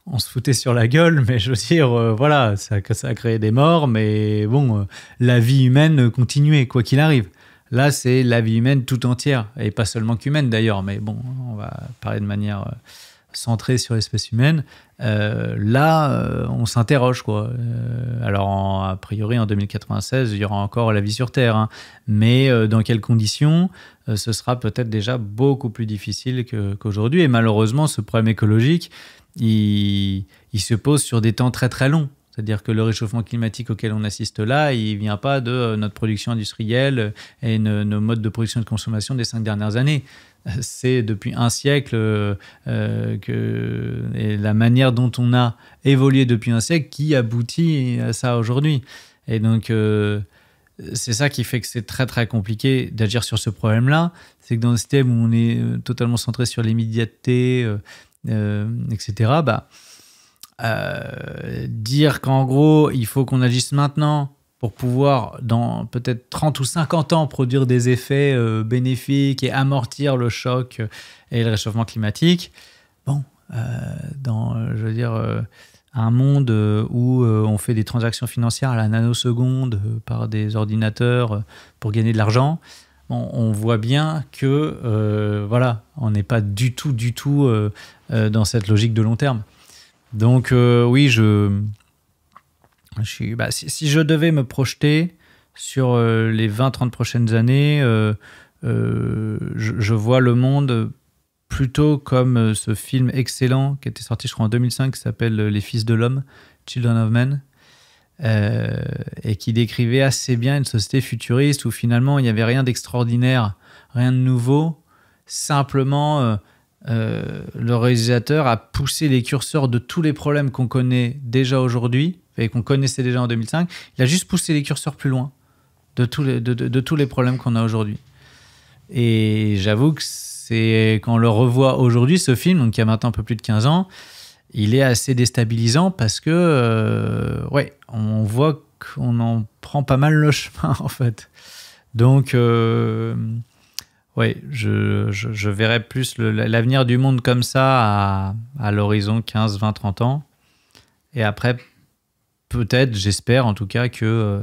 on se foutait sur la gueule, mais je veux dire, euh, voilà, ça, ça, a créé des morts, mais bon, la vie humaine continuait, quoi qu'il arrive. Là, c'est la vie humaine tout entière, et pas seulement qu'humaine d'ailleurs, mais bon, on va parler de manière centré sur l'espèce humaine, euh, là, euh, on s'interroge. quoi. Euh, alors, a priori, en 2096, il y aura encore la vie sur Terre. Hein. mais dans quelles conditions Ce sera peut-être déjà beaucoup plus difficile qu'aujourd'hui. Et malheureusement, ce problème écologique, il se pose sur des temps très très longs. C'est-à-dire que le réchauffement climatique auquel on assiste là, il ne vient pas de euh, notre production industrielle et nos modes de production et de consommation des cinq dernières années. C'est depuis un siècle euh, euh, que et la manière dont on a évolué depuis un siècle qui aboutit à ça aujourd'hui. Et donc, c'est ça qui fait que c'est très très compliqué d'agir sur ce problème-là. C'est que dans un système où on est totalement centré sur l'immédiateté, etc., euh, dire qu'en gros, il faut qu'on agisse maintenant pour pouvoir, dans peut-être 30 ou 50 ans, produire des effets euh, bénéfiques et amortir le choc et le réchauffement climatique. Bon, euh, dans, je veux dire, un monde où on fait des transactions financières à la nanoseconde par des ordinateurs pour gagner de l'argent, on voit bien que voilà, on n'est pas du tout, du tout dans cette logique de long terme. Donc euh, oui, je, bah, si, je devais me projeter sur euh, les 20-30 prochaines années, euh, je, vois le monde plutôt comme ce film excellent qui était sorti, je crois, en 2005, qui s'appelle Les Fils de l'Homme, Children of Men, et qui décrivait assez bien une société futuriste où finalement il n'y avait rien d'extraordinaire, rien de nouveau, simplement euh, le réalisateur a poussé les curseurs de tous les problèmes qu'on connaît déjà aujourd'hui et qu'on connaissait déjà en 2005. Il a juste poussé les curseurs plus loin de tous les, de, tous les problèmes qu'on a aujourd'hui. Et j'avoue que c'est quand on le revoit aujourd'hui, ce film, donc qui a maintenant un peu plus de 15 ans, il est assez déstabilisant parce que, euh, ouais, on voit qu'on en prend pas mal le chemin en fait. Donc, euh, oui, je, je, verrais plus l'avenir du monde comme ça à, l'horizon 15, 20, 30 ans. Et après, peut-être, j'espère en tout cas, que euh,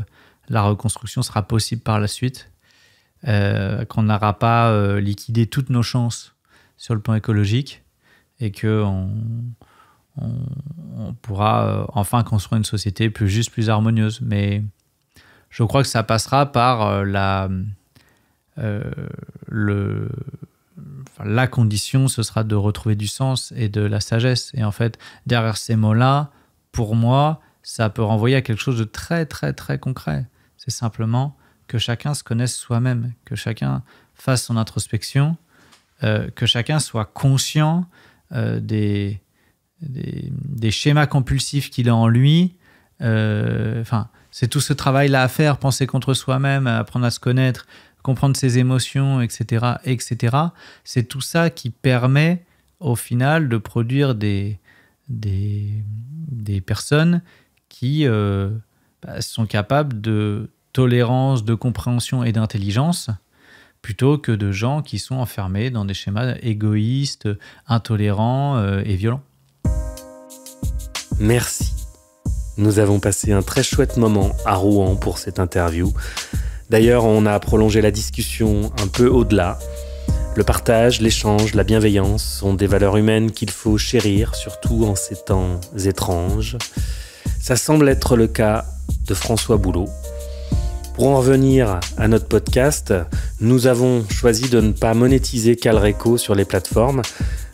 la reconstruction sera possible par la suite, euh, qu'on n'aura pas euh, liquidé toutes nos chances sur le plan écologique et qu'on on, on, pourra enfin construire une société plus juste, plus harmonieuse. Mais je crois que ça passera par la euh, le, la condition, ce sera de retrouver du sens et de la sagesse. Et en fait, derrière ces mots-là, pour moi, ça peut renvoyer à quelque chose de très, très, très concret. C'est simplement que chacun se connaisse soi-même, que chacun fasse son introspection, euh, que chacun soit conscient euh, des, des, schémas compulsifs qu'il a en lui. Enfin, c'est tout ce travail-là à faire, penser contre soi-même, apprendre à se connaître, comprendre ses émotions, etc., etc. C'est tout ça qui permet au final de produire des, des, personnes qui euh, bah, sont capables de tolérance, de compréhension et d'intelligence plutôt que de gens qui sont enfermés dans des schémas égoïstes, intolérants euh, et violents. Merci.
Nous avons passé un très chouette moment à Rouen pour cette interview. D'ailleurs, on a prolongé la discussion un peu au-delà. Le partage, l'échange, la bienveillance sont des valeurs humaines qu'il faut chérir, surtout en ces temps étranges. Ça semble être le cas de François Boulot. Pour en revenir à notre podcast, nous avons choisi de ne pas monétiser Calreco sur les plateformes.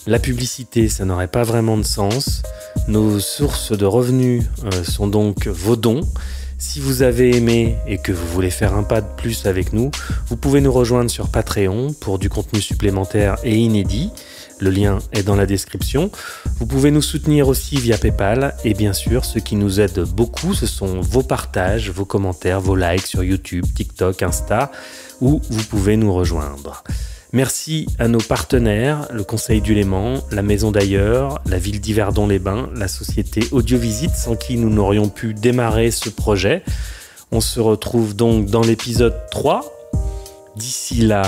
La publicité, ça n'aurait pas vraiment de sens. Nos sources de revenus euh, sont donc vos dons si vous avez aimé et que vous voulez faire un pas de plus avec nous, vous pouvez nous rejoindre sur Patreon pour du contenu supplémentaire et inédit. Le lien est dans la description. Vous pouvez nous soutenir aussi via PayPal. Et bien sûr, ce qui nous aide beaucoup, ce sont vos partages, vos commentaires, vos likes sur YouTube, TikTok, Insta, où vous pouvez nous rejoindre. Merci à nos partenaires, le Conseil du Léman, la Maison d'ailleurs, la ville d'Yverdon-les-Bains, la société Audiovisite, sans qui nous n'aurions pu démarrer ce projet. On se retrouve donc dans l'épisode 3. D'ici là,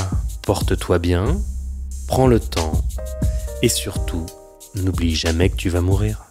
porte-toi bien, prends le temps et surtout, n'oublie jamais que tu vas mourir.